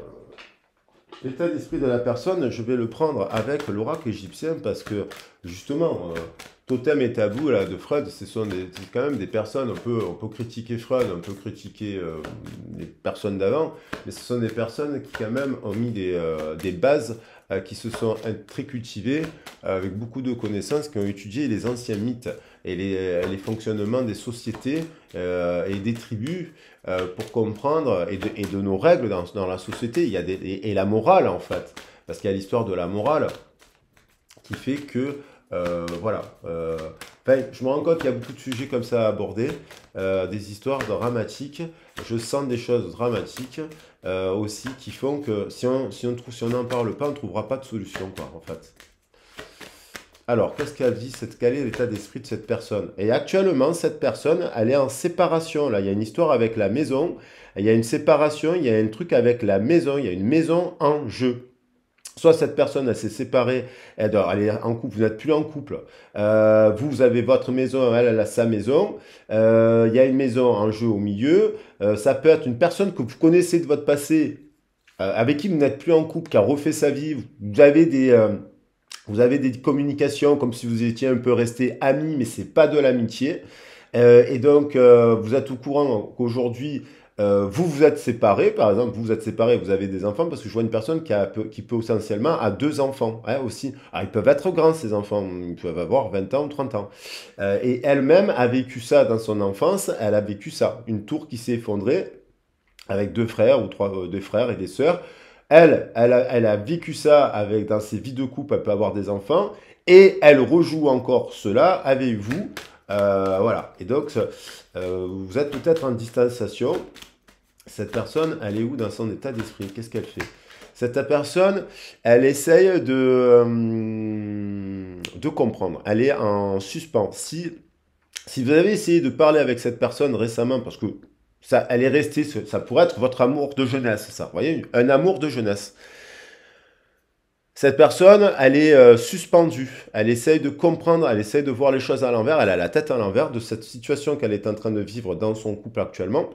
l'état d'esprit de la personne, je vais le prendre avec l'oracle égyptien parce que justement, euh, Totem et Tabou là, de Freud, ce sont quand même des personnes, on peut, on peut critiquer Freud, on peut critiquer euh, les personnes d'avant, mais ce sont des personnes qui quand même ont mis des, euh, bases euh, qui se sont très cultivées, avec beaucoup de connaissances, qui ont étudié les anciens mythes et les, fonctionnements des sociétés et des tribus pour comprendre, et de, nos règles dans, la société, il y a des, et, et la morale en fait, parce qu'il y a l'histoire de la morale qui fait que euh, voilà. Euh, je me rends compte qu'il y a beaucoup de sujets comme ça à aborder, euh, des histoires dramatiques. Je sens des choses dramatiques aussi qui font que si on si n'en si on parle pas, on ne trouvera pas de solution, quoi, en fait. Alors, qu'est-ce qu'elle dit cette, Quel est l'état d'esprit de cette personne Et actuellement, cette personne, elle est en séparation. Là, il y a une histoire avec la maison. Il y a une séparation, il y a un truc avec la maison. Il y a une maison en jeu. Soit cette personne, elle s'est séparée, elle, doit, est en couple, vous n'êtes plus en couple. Euh, vous avez votre maison, elle, a sa maison. Euh, il y a une maison en jeu au milieu. Euh, ça peut être une personne que vous connaissez de votre passé, avec qui vous n'êtes plus en couple, qui a refait sa vie. Vous avez des... vous avez des communications comme si vous étiez un peu resté amis, mais c'est pas de l'amitié. et donc, vous êtes au courant qu'aujourd'hui, euh, vous vous êtes séparés, par exemple, vous vous êtes séparés, vous avez des enfants, parce que je vois une personne qui, peut essentiellement avoir a deux enfants hein, aussi. Alors, ah, ils peuvent être grands, ces enfants, ils peuvent avoir 20 ans ou 30 ans. Euh, et elle-même a vécu ça dans son enfance, elle a vécu ça, une tour qui s'est effondrée avec deux frères ou trois, euh, frères et des sœurs. Elle, a, vécu ça avec dans ses vies de couple, elle peut avoir des enfants, et elle rejoue encore cela avec vous euh, voilà. Et donc, euh, vous êtes peut-être en distanciation. Cette personne, elle est où dans son état d'esprit Qu'est-ce qu'elle fait Cette personne, elle essaye de, euh, de comprendre. Elle est en suspens. Si, si vous avez essayé de parler avec cette personne récemment, parce que ça, elle est restée, ça pourrait être votre amour de jeunesse, ça. Vous voyez, un amour de jeunesse. Cette personne, elle est euh, suspendue, elle essaye de comprendre, elle essaye de voir les choses à l'envers, elle a la tête à l'envers de cette situation qu'elle est en train de vivre dans son couple actuellement.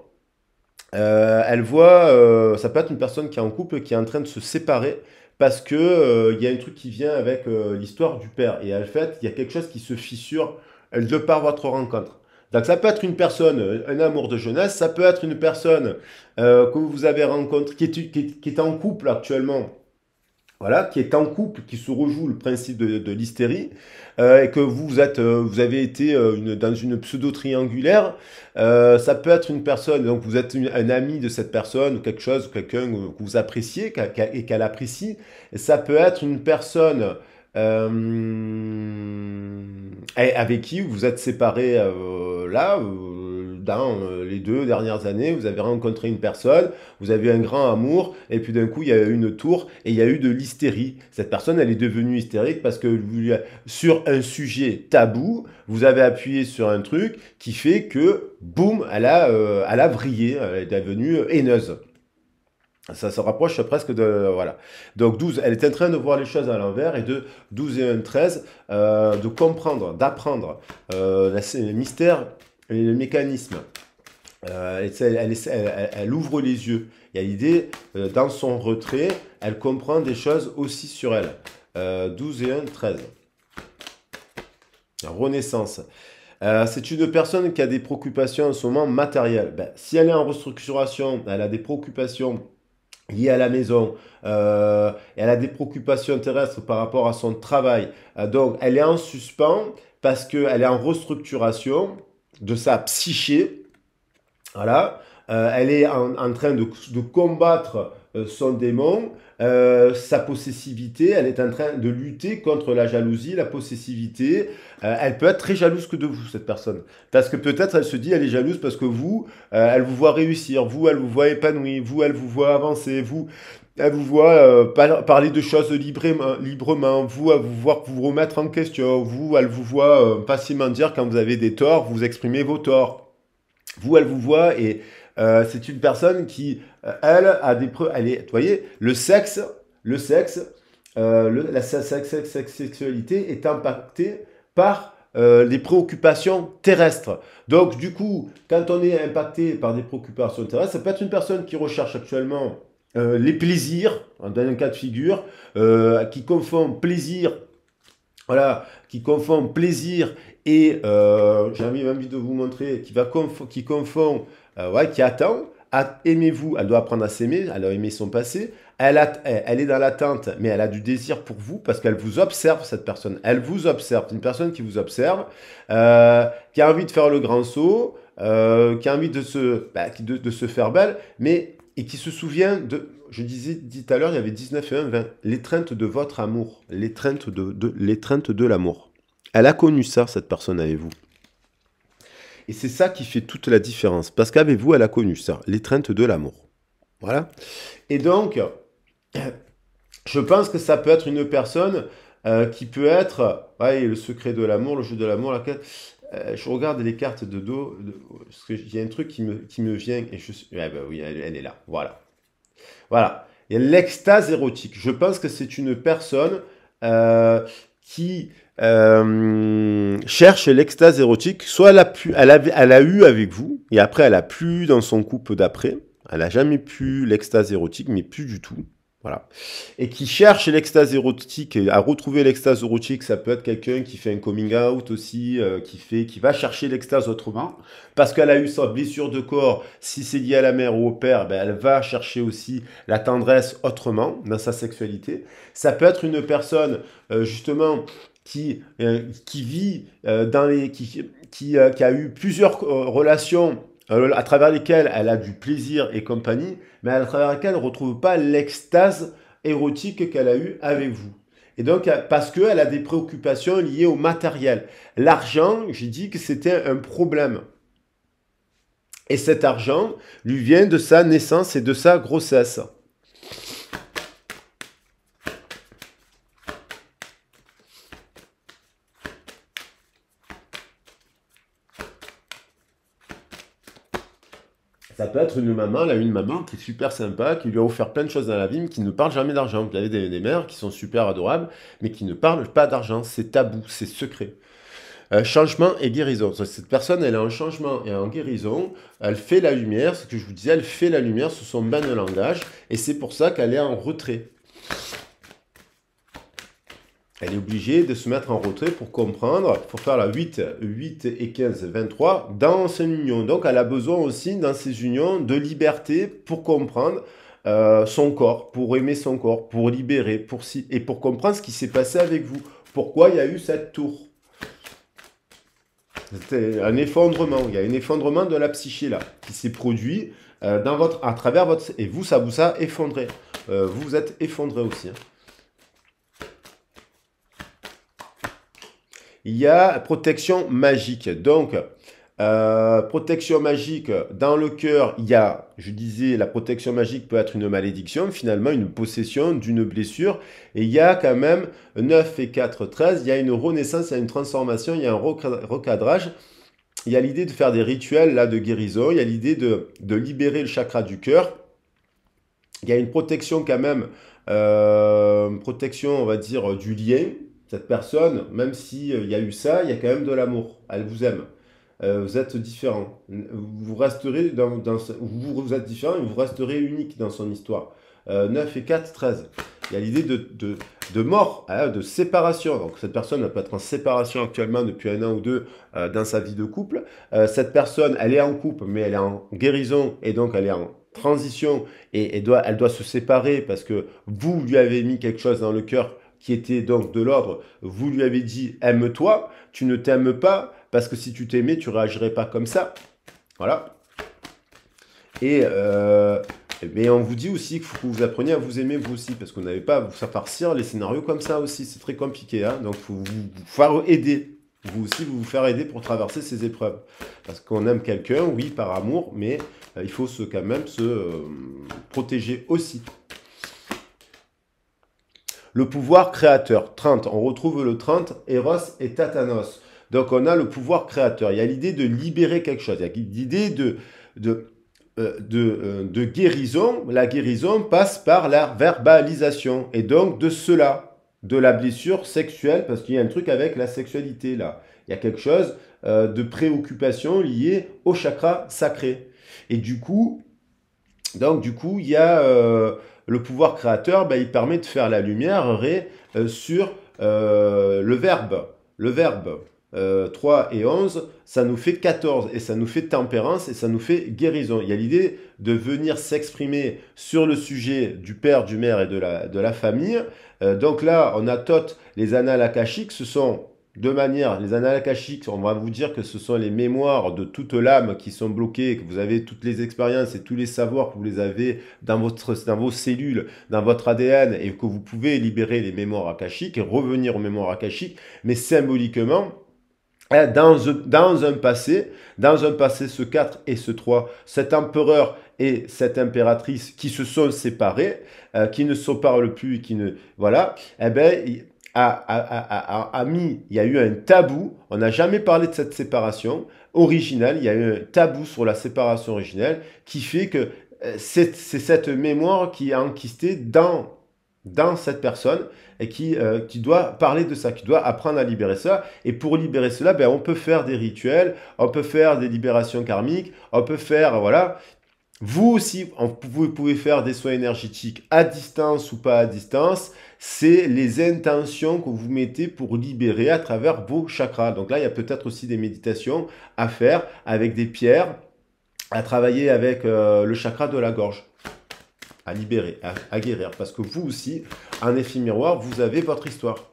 Euh, elle voit, euh, ça peut être une personne qui est en couple, qui est en train de se séparer parce qu'il il y a un truc qui vient avec l'histoire du père. Et en fait, il y a quelque chose qui se fissure de par votre rencontre. Donc ça peut être une personne, un amour de jeunesse, ça peut être une personne que vous avez rencontrée, qui est en couple actuellement, voilà, qui est en couple, qui se rejoue le principe de, l'hystérie, euh, et que vous êtes, euh, vous avez été euh, dans une pseudo triangulaire, ça peut être une personne, donc vous êtes un ami de cette personne ou quelque chose, quelqu'un que vous appréciez et qu'elle apprécie, ça peut être une personne avec qui vous êtes séparé là dans euh, les deux dernières années, vous avez rencontré une personne, vous avez eu un grand amour, et puis d'un coup, il y a eu une tour et il y a eu de l'hystérie. Cette personne, elle est devenue hystérique parce que sur un sujet tabou, vous avez appuyé sur un truc qui fait que, boum, elle a, euh, elle vrillé, elle est devenue haineuse. Ça se rapproche presque de... Voilà. Donc 12, elle est en train de voir les choses à l'envers et de 12 et 1, 13, euh, de comprendre, d'apprendre euh, les mystères le mécanisme. Euh, elle, ouvre les yeux. Il y a l'idée, euh, dans son retrait, elle comprend des choses aussi sur elle. 12 euh, et 1, 13. Renaissance. c'est une personne qui a des préoccupations en ce moment matérielles. Ben, si elle est en restructuration, elle a des préoccupations liées à la maison, elle a des préoccupations terrestres par rapport à son travail. donc, elle est en suspens parce qu'elle est en restructuration de sa psyché. Voilà. Euh, elle est en, train de combattre euh, son démon, euh, sa possessivité, elle est en train de lutter contre la jalousie, la possessivité. Euh, elle peut être très jalouse que de vous, cette personne. Parce que peut-être elle se dit, elle est jalouse parce que vous, elle vous voit réussir, vous, elle vous voit épanouir, vous, elle vous voit avancer, vous, elle vous voit parler de choses librement, librement, vous, elle vous voit vous remettre en question, vous, elle vous voit facilement dire quand vous avez des torts, vous exprimez vos torts. Vous, elle vous voit et euh, c'est une personne qui, euh, elle, a des preuves. Elle vous voyez, le sexe, le sexe, euh, la, sexualité est impactée par les préoccupations terrestres. Donc, du coup, quand on est impacté par des préoccupations terrestres, ça peut être une personne qui recherche actuellement les plaisirs, hein, dans un cas de figure, qui confond plaisir, voilà, qui confond plaisir et, j'ai envie de vous montrer, qui, va qui confond euh, qui attend. Ah, aimez-vous, elle doit apprendre à s'aimer, elle a aimé son passé, elle, eh, elle est dans l'attente, mais elle a du désir pour vous parce qu'elle vous observe, cette personne. Elle vous observe, une personne qui vous observe, euh, qui a envie de faire le grand saut, euh, qui a envie de se, bah, de, de se faire belle, mais et qui se souvient de, je disais dit à l'heure, il y avait 19 et 1, 20, l'étreinte de votre amour, l'étreinte de, de, de l'amour. Elle a connu ça, cette personne avec vous. Et c'est ça qui fait toute la différence. Parce quavez vous, elle a connu ça, l'étreinte de l'amour. Voilà. Et donc, je pense que ça peut être une personne euh, qui peut être, ouais, le secret de l'amour, le jeu de l'amour, la carte... Euh, je regarde les cartes de dos, y a un truc qui me, qui me vient, et je suis, eh ben oui, elle, est là, voilà. Voilà, il y a l'extase érotique. Je pense que c'est une personne euh, qui euh, cherche l'extase érotique, soit elle a, pu, elle, a, elle a eu avec vous, et après elle a plus dans son couple d'après, elle n'a jamais pu l'extase érotique, mais plus du tout. Voilà. Et qui cherche l'extase érotique, à retrouver l'extase érotique, ça peut être quelqu'un qui fait un coming out aussi, euh, qui fait, qui va chercher l'extase autrement, parce qu'elle a eu sa blessure de corps. Si c'est lié à la mère ou au père, ben, elle va chercher aussi la tendresse autrement dans sa sexualité. Ça peut être une personne euh, justement qui, euh, qui vit euh, dans les, qui, qui euh, a eu plusieurs relations à travers lesquelles elle a du plaisir et compagnie, mais à travers lesquelles elle ne retrouve pas l'extase érotique qu'elle a eue avec vous. Et donc, parce qu'elle a des préoccupations liées au matériel. L'argent, j'ai dit que c'était un problème. Et cet argent lui vient de sa naissance et de sa grossesse. peut être une maman, elle a une maman qui est super sympa, qui lui a offert plein de choses dans la vie, mais qui ne parle jamais d'argent. Vous avez des, mères qui sont super adorables, mais qui ne parlent pas d'argent. C'est tabou, c'est secret. Euh, changement et guérison. Cette personne, elle est en changement et en guérison. Elle fait la lumière, ce que je vous disais, elle fait la lumière sous son bain de langage. Et c'est pour ça qu'elle est en retrait elle est obligée de se mettre en retrait pour comprendre, pour faire la 8, 8 et 15, 23 dans son union. Donc elle a besoin aussi dans ses unions de liberté pour comprendre euh, son corps, pour aimer son corps, pour libérer, pour et pour comprendre ce qui s'est passé avec vous. Pourquoi il y a eu cette tour C'était un effondrement. Il y a un effondrement de la psyché là qui s'est produit euh, dans votre, à travers votre et vous ça vous a effondré. Euh, vous vous êtes effondré aussi. Hein. il y a protection magique. Donc, euh, protection magique, dans le cœur, il y a, je disais, la protection magique peut être une malédiction, finalement une possession d'une blessure, et il y a quand même 9 et 4, 13, il y a une renaissance, il y a une transformation, il y a un recadrage, il y a l'idée de faire des rituels là de guérison, il y a l'idée de, libérer le chakra du cœur, il y a une protection quand même, euh, protection on va dire du lien, cette personne, même s'il euh, y a eu ça, il y a quand même de l'amour. Elle vous aime. Euh, vous êtes différent. Vous resterez dans, vous, êtes différent et vous resterez unique dans son histoire. 9 euh, et 4, 13. Il y a l'idée de, mort, hein, de séparation. Donc cette personne n'a peut être en séparation actuellement depuis un an ou deux dans sa vie de couple. cette personne, elle est en couple, mais elle est en guérison et donc elle est en transition et, doit, elle doit se séparer parce que vous lui avez mis quelque chose dans le cœur qui était donc de l'ordre, vous lui avez dit aime-toi, tu ne t'aimes pas, parce que si tu t'aimais, tu réagirais pas comme ça. Voilà. Et, euh, mais on vous dit aussi qu'il faut que vous appreniez à vous aimer vous aussi, parce qu'on n'avait pas à vous faire farcir les scénarios comme ça aussi, c'est très compliqué, hein. donc il faut vous, faire aider. Vous aussi, vous vous faire aider pour traverser ces épreuves. Parce qu'on aime quelqu'un, oui, par amour, mais euh, il faut se, quand même se euh, protéger aussi. Le pouvoir créateur, 30. on retrouve le 30, Eros et Tatanos. Donc on a le pouvoir créateur. Il y a l'idée de libérer quelque chose. Il y a l'idée de, de, euh, euh, de, guérison. La guérison passe par la verbalisation. Et donc de cela, de la blessure sexuelle, parce qu'il y a un truc avec la sexualité là. Il y a quelque chose euh, de préoccupation liée au chakra sacré. Et du coup, donc du coup, il y a le pouvoir créateur, ben, il permet de faire la lumière euh, sur euh, le verbe. Le verbe. 3 euh, et 11, ça nous fait 14 et ça nous fait tempérance et ça nous fait guérison. Il y a l'idée de venir s'exprimer sur le sujet du père, du mère et de la, de la famille. donc là, on a toutes les annales akashiques, ce sont de manière, les annales akashiques, on va vous dire que ce sont les mémoires de toute l'âme qui sont bloquées, que vous avez toutes les expériences et tous les savoirs que vous les avez dans, votre, dans vos cellules, dans votre ADN, et que vous pouvez libérer les mémoires akashiques et revenir aux mémoires akashiques, mais symboliquement, hein, dans, dans un passé, dans un passé, ce 4 et ce 3, cet empereur et cette impératrice qui se sont séparés, euh, qui ne se parlent plus, qui ne voilà, eh ben a mis, il y a eu un tabou, on n'a jamais parlé de cette séparation originale, il y a eu un tabou sur la séparation originelle qui fait que euh, c'est cette mémoire qui est enquistée dans, dans cette personne et qui, euh, qui doit parler de ça, qui doit apprendre à libérer ça. Et pour libérer cela, ben, on peut faire des rituels, on peut faire des libérations karmiques, on peut faire, voilà. Vous aussi, vous pouvez faire des soins énergétiques à distance ou pas à distance c'est les intentions que vous mettez pour libérer à travers vos chakras. Donc là, il y a peut-être aussi des méditations à faire avec des pierres, à travailler avec euh, le chakra de la gorge à libérer, à, guérir. Parce que vous aussi, en effet miroir, vous avez votre histoire.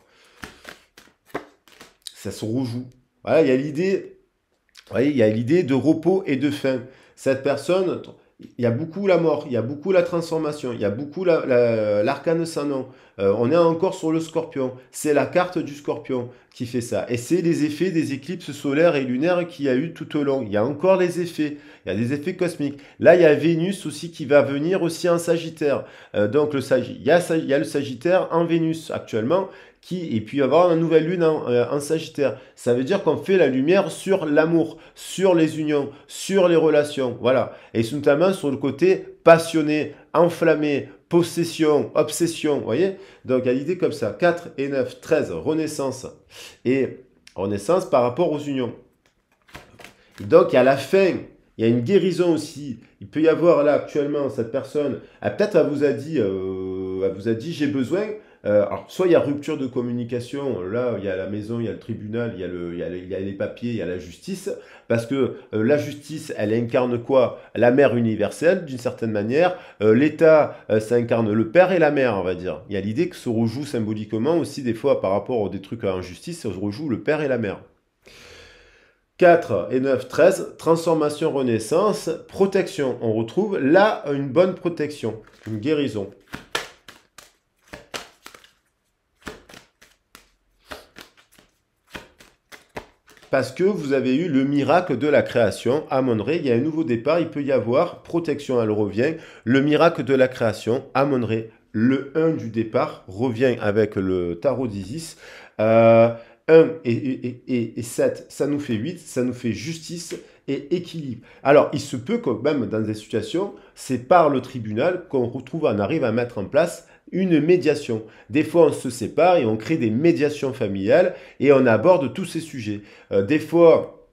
Ça se rejoue. Voilà, il y a l'idée, il y a l'idée de repos et de faim. Cette personne, il y a beaucoup la mort, il y a beaucoup la transformation, il y a beaucoup l'arcane la, nom. Euh, on est encore sur le scorpion. C'est la carte du scorpion qui fait ça. Et c'est les effets des éclipses solaires et lunaires qu'il y a eu tout au long. Il y a encore les effets. Il y a des effets cosmiques. Là, il y a Vénus aussi qui va venir aussi en Sagittaire. Euh, donc, le il y a le Sagittaire en Vénus actuellement qui, et puis avoir une nouvelle lune euh, en, Sagittaire. Ça veut dire qu'on fait la lumière sur l'amour, sur les unions, sur les relations, voilà. Et notamment sur le côté passionné, enflammé, possession, obsession, vous voyez Donc il y a l'idée comme ça, 4 et 9, 13, renaissance, et renaissance par rapport aux unions. donc il y a la fin, il y a une guérison aussi. Il peut y avoir là actuellement cette personne, peut-être elle vous a dit, euh, elle vous a dit j'ai besoin, euh, alors, soit il y a rupture de communication, là, il y a la maison, il y a le tribunal, il y a, les papiers, il y a la justice, parce que euh, la justice, elle incarne quoi La mère universelle, d'une certaine manière. Euh, L'État, ça incarne le père et la mère, on va dire. Il y a l'idée que se rejoue symboliquement aussi, des fois, par rapport à des trucs à injustice, se rejoue le père et la mère. 4 et 9, 13, transformation, renaissance, protection. On retrouve là une bonne protection, une guérison. parce que vous avez eu le miracle de la création. À il y a un nouveau départ, il peut y avoir protection, elle revient. Le miracle de la création, à le 1 du départ revient avec le tarot d'Isis. 1 euh, et, 7, ça nous fait 8, ça nous fait justice et équilibre. Alors, il se peut quand même dans des situations, c'est par le tribunal qu'on retrouve, on arrive à mettre en place une médiation. Des fois, on se sépare et on crée des médiations familiales et on aborde tous ces sujets. Euh, des fois,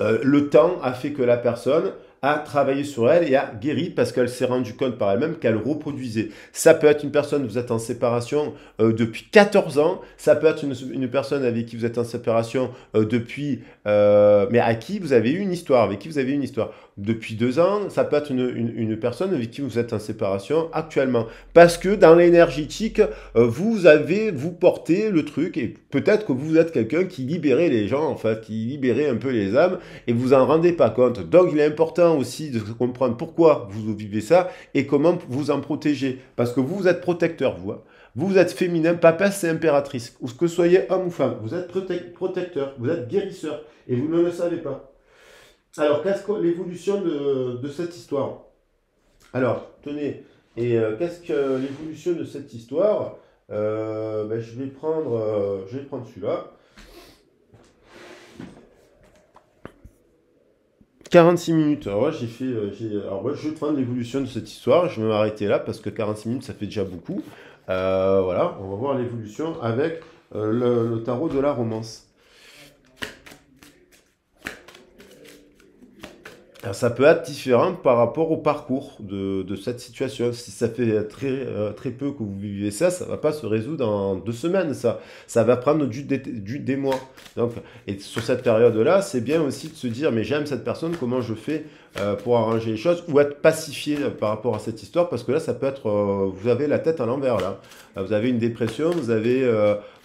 euh, le temps a fait que la personne a travaillé sur elle et a guéri parce qu'elle s'est rendue compte par elle-même qu'elle reproduisait. Ça peut être une personne, vous êtes en séparation euh, depuis 14 ans, ça peut être une, personne avec qui vous êtes en séparation depuis, mais à qui vous avez eu une histoire, avec qui vous avez eu une histoire depuis deux ans, ça peut être une, personne avec qui vous êtes en séparation actuellement. Parce que dans l'énergétique, euh, vous avez, vous portez le truc et peut-être que vous êtes quelqu'un qui libérait les gens, en fait, qui libérait un peu les âmes et vous en rendez pas compte. Donc il est important aussi de comprendre pourquoi vous vivez ça et comment vous en protéger. Parce que vous, êtes protecteur, vous. Hein. Vous êtes féminin, papa c'est impératrice. Ou que soyez homme ou femme, vous êtes protecteur, vous êtes guérisseur et vous ne le savez pas. Alors, euh, qu'est-ce que l'évolution de, cette histoire Alors, tenez, et qu'est-ce que l'évolution de cette histoire Je vais prendre, euh, je vais prendre celui-là. 46 minutes. Alors j'ai fait. Euh, je vais prendre l'évolution de cette histoire. Je vais m'arrêter là parce que 46 minutes, ça fait déjà beaucoup. voilà, on va voir l'évolution avec le tarot de la romance. Ah, ça peut être différent par rapport au parcours de, de cette situation. Si ça fait très, euh, très peu que vous vivez ça, ça va pas se résoudre en deux semaines, ça. Ça va prendre du, du des mois. Donc, et sur cette période-là, c'est bien aussi de se dire, mais j'aime cette personne, comment je fais euh, pour arranger les choses ou être pacifié par rapport à cette histoire parce que là ça peut être euh, vous avez la tête à l'envers là ah, vous avez une dépression vous avez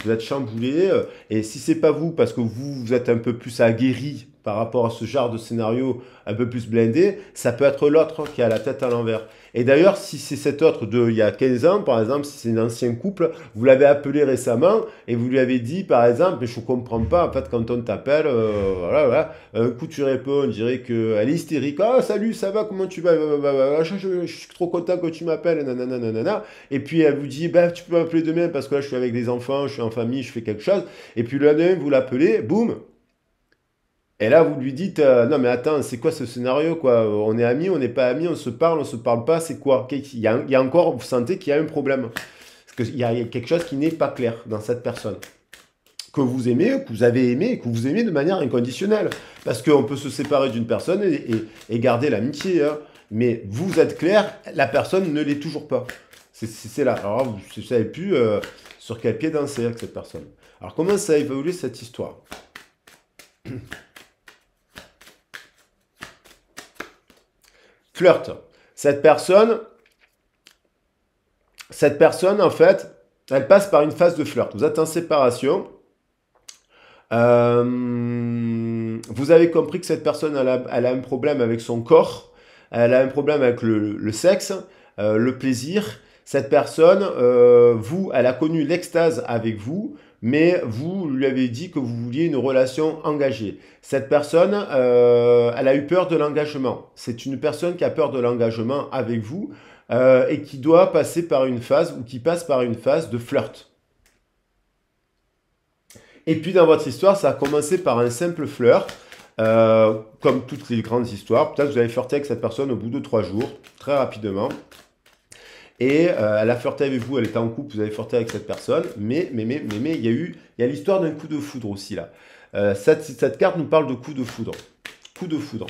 vous êtes chamboulé et si c'est pas vous parce que vous vous êtes un peu plus aguerri par rapport à ce genre de scénario un peu plus blindé, ça peut être l'autre qui a la tête à l'envers. Et d'ailleurs, si c'est cet autre de il y a 15 ans, par exemple, si c'est un ancien couple, vous l'avez appelé récemment et vous lui avez dit, par exemple, mais je comprends pas, en fait, quand on t'appelle, euh, voilà, voilà, un coup tu réponds, on dirait qu'elle est hystérique, ah salut, ça va, comment tu vas, bah, bah, bah, je, suis trop content que tu m'appelles, et puis elle vous dit, bah, tu peux m'appeler demain parce que là, je suis avec des enfants, je suis en famille, je fais quelque chose, et puis le lendemain, vous l'appelez, boum, et là, vous lui dites euh, Non, mais attends, c'est quoi ce scénario quoi On est amis, on n'est pas amis, on se parle, on ne se parle pas, c'est quoi il y, a, encore, vous sentez qu'il y a un problème. Parce qu'il y a quelque chose qui n'est pas clair dans cette personne. Que vous aimez, que vous avez aimé, que vous aimez de manière inconditionnelle. Parce qu'on peut se séparer d'une personne et, garder l'amitié. Hein. Mais vous êtes clair, la personne ne l'est toujours pas. C'est là. Alors, vous ne savez plus euh, sur quel pied danser avec cette personne. Alors, comment ça a évolué cette histoire Flirt, Cette personne, cette personne, en fait, elle passe par une phase de flirt. Vous êtes en séparation. Euh, vous avez compris que cette personne, elle a, un problème avec son corps. Elle a un problème avec le, sexe, euh, le plaisir. Cette personne, euh, vous, elle a connu l'extase avec vous mais vous lui avez dit que vous vouliez une relation engagée. Cette personne, euh, elle a eu peur de l'engagement. C'est une personne qui a peur de l'engagement avec vous euh, et qui doit passer par une phase ou qui passe par une phase de flirt. Et puis dans votre histoire, ça a commencé par un simple flirt. Euh, comme toutes les grandes histoires, peut-être que vous avez flirté avec cette personne au bout de trois jours, très rapidement. Et euh, elle a flirté avec vous, elle était en couple, vous avez flirté avec cette personne. Mais, mais, mais, mais, mais, il y a eu, il y a l'histoire d'un coup de foudre aussi là. Euh, cette, carte nous parle de coup de foudre. Coup de foudre.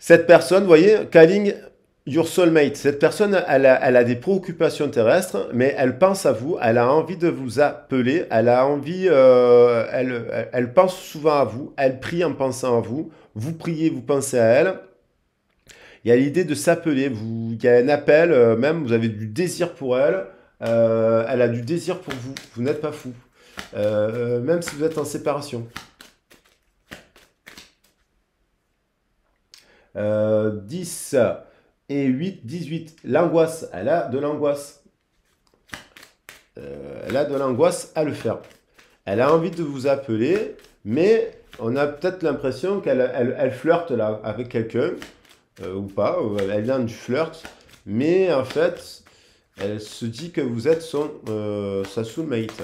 Cette personne, vous voyez, calling your soulmate. Cette personne, elle a, des préoccupations terrestres, mais elle pense à vous, elle a envie de vous appeler, elle a envie, euh, elle, elle pense souvent à vous, elle prie en pensant à vous, vous priez, vous pensez à elle, il y a l'idée de s'appeler. Il y a un appel, euh, même vous avez du désir pour elle. Euh, elle a du désir pour vous. Vous n'êtes pas fou. Euh, même si vous êtes en séparation. 10 et 8, 18. L'angoisse, elle a de l'angoisse. elle a de l'angoisse à le faire. Elle a envie de vous appeler, mais on a peut-être l'impression qu'elle flirte là avec quelqu'un. Euh, ou pas, elle vient du flirt, mais en fait, elle se dit que vous êtes son, euh, sa soulmate.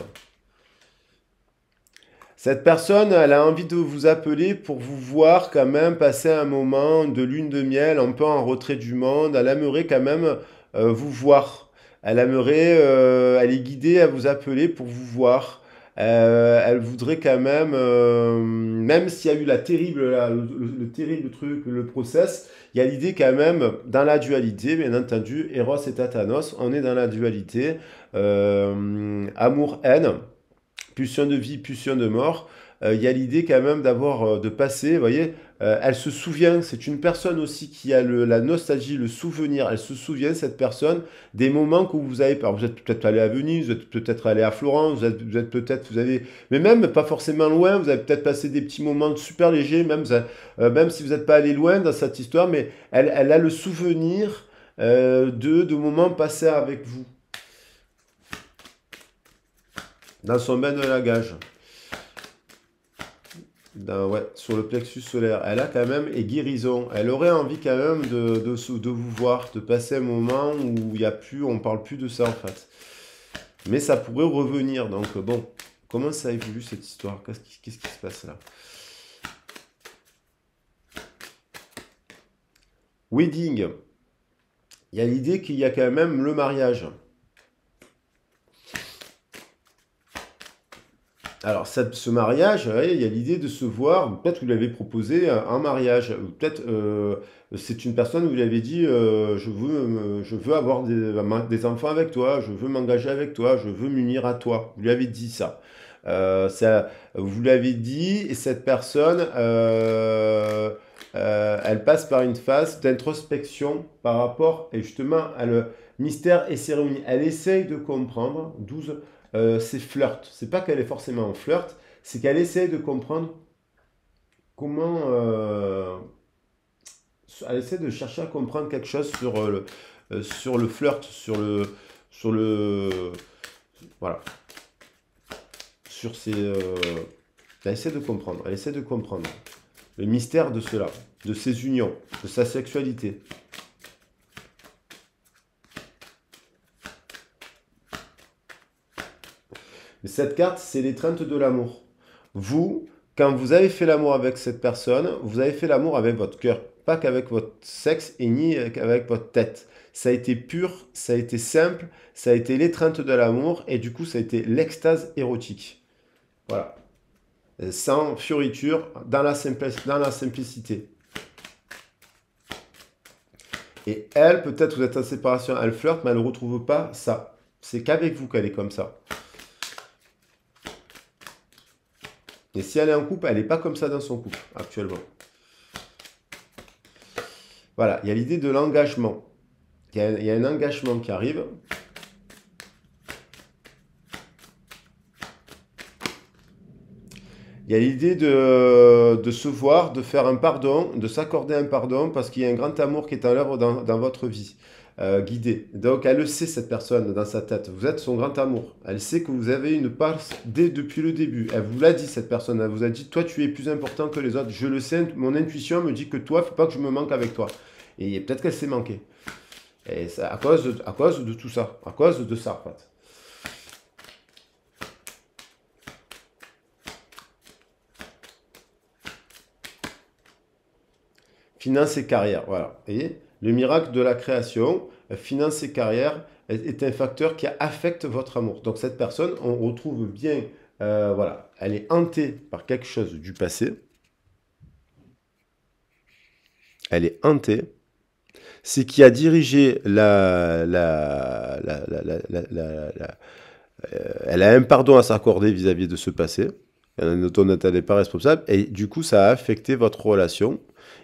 Cette personne, elle a envie de vous appeler pour vous voir quand même passer un moment de lune de miel, un peu en retrait du monde. Elle aimerait quand même euh, vous voir. Elle aimerait, elle est guidée à vous appeler pour vous voir. elle voudrait quand même, même s'il y a eu la terrible, le, le, terrible truc, le process, il y a l'idée quand même, dans la dualité, bien entendu, Eros et Tatanos, on est dans la dualité, euh, amour-haine, pulsion de vie, pulsion de mort. Euh, il y a l'idée quand même d'avoir, euh, de passer, vous voyez, euh, elle se souvient, c'est une personne aussi qui a le, la nostalgie, le souvenir, elle se souvient, cette personne, des moments que vous avez, vous êtes peut-être allé à Venise, vous êtes peut-être allé à Florence, vous êtes, peut-être, vous avez, mais même pas forcément loin, vous avez peut-être passé des petits moments super légers, même, même si vous n'êtes pas allé loin dans cette histoire, mais elle, elle a le souvenir de, de moments passés avec vous. Dans son bain de langage sur le plexus solaire. Elle a quand même, et guérison, elle aurait envie quand même de, de, vous voir, de passer un moment où il y a plus, on parle plus de ça en fait. Mais ça pourrait revenir, donc bon, comment ça évolue cette histoire Qu'est-ce -ce qui se passe là Wedding, il y a l'idée qu'il y a quand même le mariage. Alors, ce mariage, il y a l'idée de se voir, peut-être vous l'avez proposé euh, un mariage, peut-être euh, c'est une personne, vous l'avez dit, euh, je, veux, je veux avoir des, enfants avec toi, je veux m'engager avec toi, je veux m'unir à toi. Vous lui avez dit ça. ça vous l'avez dit, et cette personne, elle passe par une phase d'introspection par rapport, et justement, à le mystère et cérémonie. Elle essaye de comprendre, 12 euh, c'est flirt. C'est pas qu'elle est forcément en flirt, c'est qu'elle essaie de comprendre comment. Euh, elle essaie de chercher à comprendre quelque chose sur euh, le, sur le flirt, sur le. Sur le voilà. Sur ses. elle essaie de comprendre. Elle essaie de comprendre le mystère de cela, de ses unions, de sa sexualité. Cette carte, c'est l'étreinte de l'amour. Vous, quand vous avez fait l'amour avec cette personne, vous avez fait l'amour avec votre cœur, pas qu'avec votre sexe et ni avec votre tête. Ça a été pur, ça a été simple, ça a été l'étreinte de l'amour et du coup ça a été l'extase érotique. Voilà. Euh, sans fioriture, dans la, dans la simplicité. Et elle, peut-être vous êtes en séparation, elle flirte, mais elle ne retrouve pas ça. C'est qu'avec vous qu'elle est comme ça. Et si elle est en couple, elle n'est pas comme ça dans son couple actuellement. Voilà, il y a l'idée de l'engagement. Il y, a un engagement qui arrive. Il y a l'idée de, se voir, de faire un pardon, de s'accorder un pardon parce qu'il y a un grand amour qui est en l'œuvre dans votre vie. Euh, guidée. Donc elle le sait, cette personne, dans sa tête. Vous êtes son grand amour. Elle sait que vous avez une part dès depuis le début. Elle vous l'a dit, cette personne. Elle vous a dit, toi, tu es plus important que les autres. Je le sais, mon intuition me dit que toi, faut pas que je me manque avec toi. Et peut-être qu'elle s'est manquée. Et ça, à, cause de, à de tout ça. À cause de ça, en fait. Finance et carrière, voilà. voyez le miracle de la création, euh, finance et carrière, est, un facteur qui affecte votre amour. Donc cette personne, on retrouve bien, euh, voilà, elle est hantée par quelque chose du passé. Elle est hantée. C'est qui a dirigé la, la, euh, elle a un pardon à s'accorder vis-à-vis de ce passé. Elle n'est pas responsable. Et du coup, ça a affecté votre relation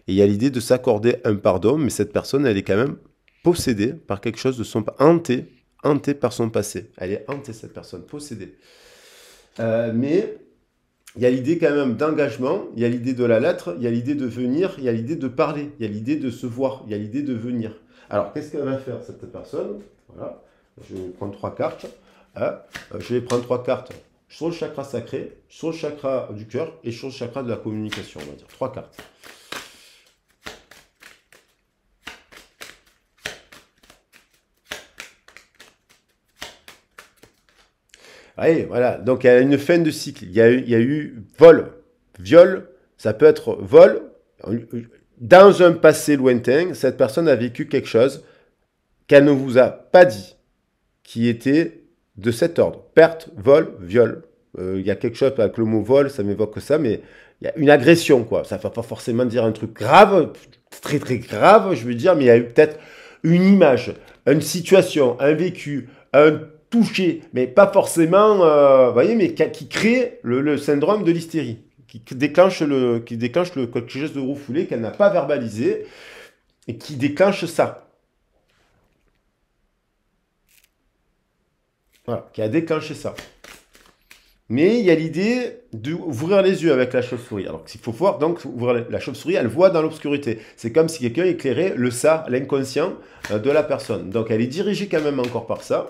et il y a l'idée de s'accorder un pardon, mais cette personne, elle est quand même possédée par quelque chose de son hantée, hantée par son passé. Elle est hantée cette personne, possédée. Euh, mais il y a l'idée quand même d'engagement, il y a l'idée de la lettre, il y a l'idée de venir, il y a l'idée de parler, il y a l'idée de se voir, il y a l'idée de venir. Alors qu'est-ce qu'elle va faire cette personne Voilà, je vais prendre trois cartes. Hein. Euh, je vais prendre trois cartes sur le chakra sacré, sur le chakra du cœur et sur le chakra de la communication, on va dire. Trois cartes. voilà. Donc, il y a une fin de cycle. Il y a eu, vol, viol. Ça peut être vol. Dans un passé lointain, cette personne a vécu quelque chose qu'elle ne vous a pas dit, qui était de cet ordre. Perte, vol, viol. Euh, il y a quelque chose avec le mot vol, ça m'évoque ça, mais il y a une agression, quoi. Ça ne va pas forcément dire un truc grave, très très grave, je veux dire, mais il y a eu peut-être une image, une situation, un vécu, un toucher mais pas forcément, euh, voyez, mais qui, crée le, syndrome de l'hystérie, qui déclenche, le, qui déclenche le, quelque chose de refoulé qu'elle n'a pas verbalisé, et qui déclenche ça. Voilà, qui a déclenché ça. Mais il y a l'idée d'ouvrir les yeux avec la chauve-souris. Alors s'il faut voir, donc, la chauve-souris, elle voit dans l'obscurité. C'est comme si quelqu'un éclairait le ça, l'inconscient euh, de la personne. Donc elle est dirigée quand même encore par ça.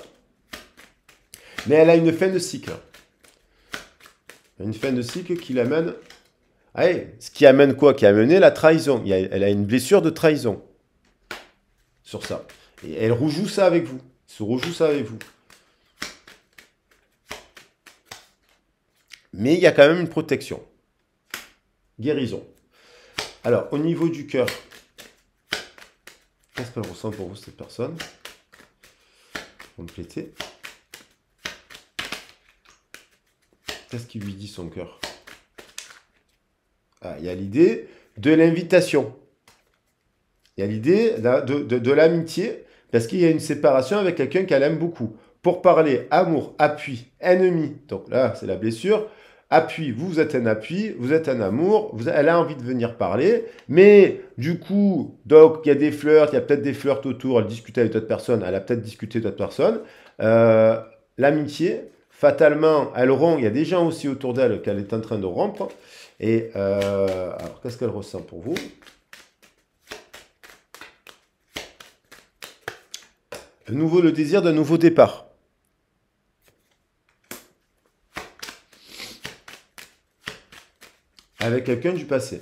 Mais elle a une fin de cycle. Une fin de cycle qui l'amène. Allez, ah, ce qui amène quoi Qui a amené la trahison. Elle a une blessure de trahison sur ça. Et elle rejoue ça avec vous. Elle se rejoue ça avec vous. Mais il y a quand même une protection. Guérison. Alors, au niveau du cœur, qu'est-ce qu'elle ressent pour vous, cette personne Complétée. Qu'est-ce qui lui dit son cœur ah, Il y a l'idée de l'invitation. Il y a l'idée de, l'amitié, parce qu'il y a une séparation avec quelqu'un qu'elle aime beaucoup. Pour parler amour, appui, ennemi, donc là c'est la blessure, appui, vous êtes un appui, vous êtes un amour, vous, elle a envie de venir parler, mais du coup, donc il y a des flirts, il y a peut-être des flirts autour, elle discute avec d'autres personnes, elle a peut-être discuté d'autres personnes. Euh, l'amitié, fatalement, elle rompt. Il y a des gens aussi autour d'elle qu'elle est en train de rompre. Et euh, alors, qu'est-ce qu'elle ressent pour vous de nouveau le désir d'un nouveau départ. Avec quelqu'un du passé.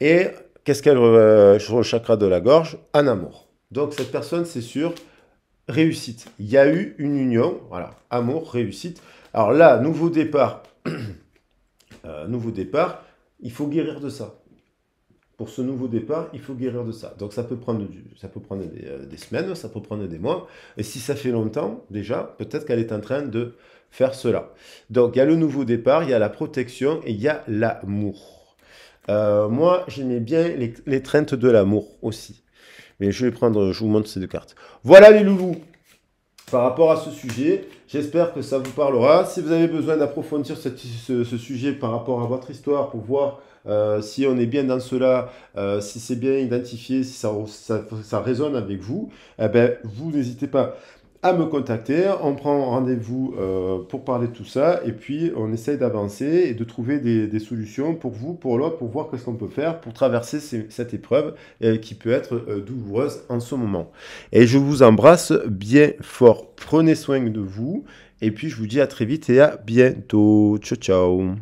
Et qu'est-ce qu'elle ressent euh, sur le chakra de la gorge Un amour. Donc cette personne, c'est sûr, réussite. Il y a eu une union, voilà, amour, réussite. Alors là, nouveau départ, euh, nouveau départ, il faut guérir de ça. Pour ce nouveau départ, il faut guérir de ça. Donc ça peut prendre, ça peut prendre euh, des, semaines, ça peut prendre des mois. Et si ça fait longtemps, déjà, peut-être qu'elle est en train de faire cela. Donc il y a le nouveau départ, il y a la protection et il y a l'amour. Euh, moi, j'aimais bien les, de l'amour aussi. Mais je vais prendre, je vous montre ces deux cartes. Voilà les loulous par rapport à ce sujet. J'espère que ça vous parlera. Si vous avez besoin d'approfondir ce, sujet par rapport à votre histoire pour voir euh, si on est bien dans cela, euh, si c'est bien identifié, si ça, résonne avec vous, eh ben, vous n'hésitez pas à me contacter. On prend rendez-vous euh, pour parler de tout ça et puis on essaye d'avancer et de trouver des, solutions pour vous, pour l'autre, pour voir qu'est-ce qu'on peut faire pour traverser cette épreuve euh, qui peut être euh, douloureuse en ce moment. Et je vous embrasse bien fort. Prenez soin de vous et puis je vous dis à très vite et à bientôt. Ciao ciao.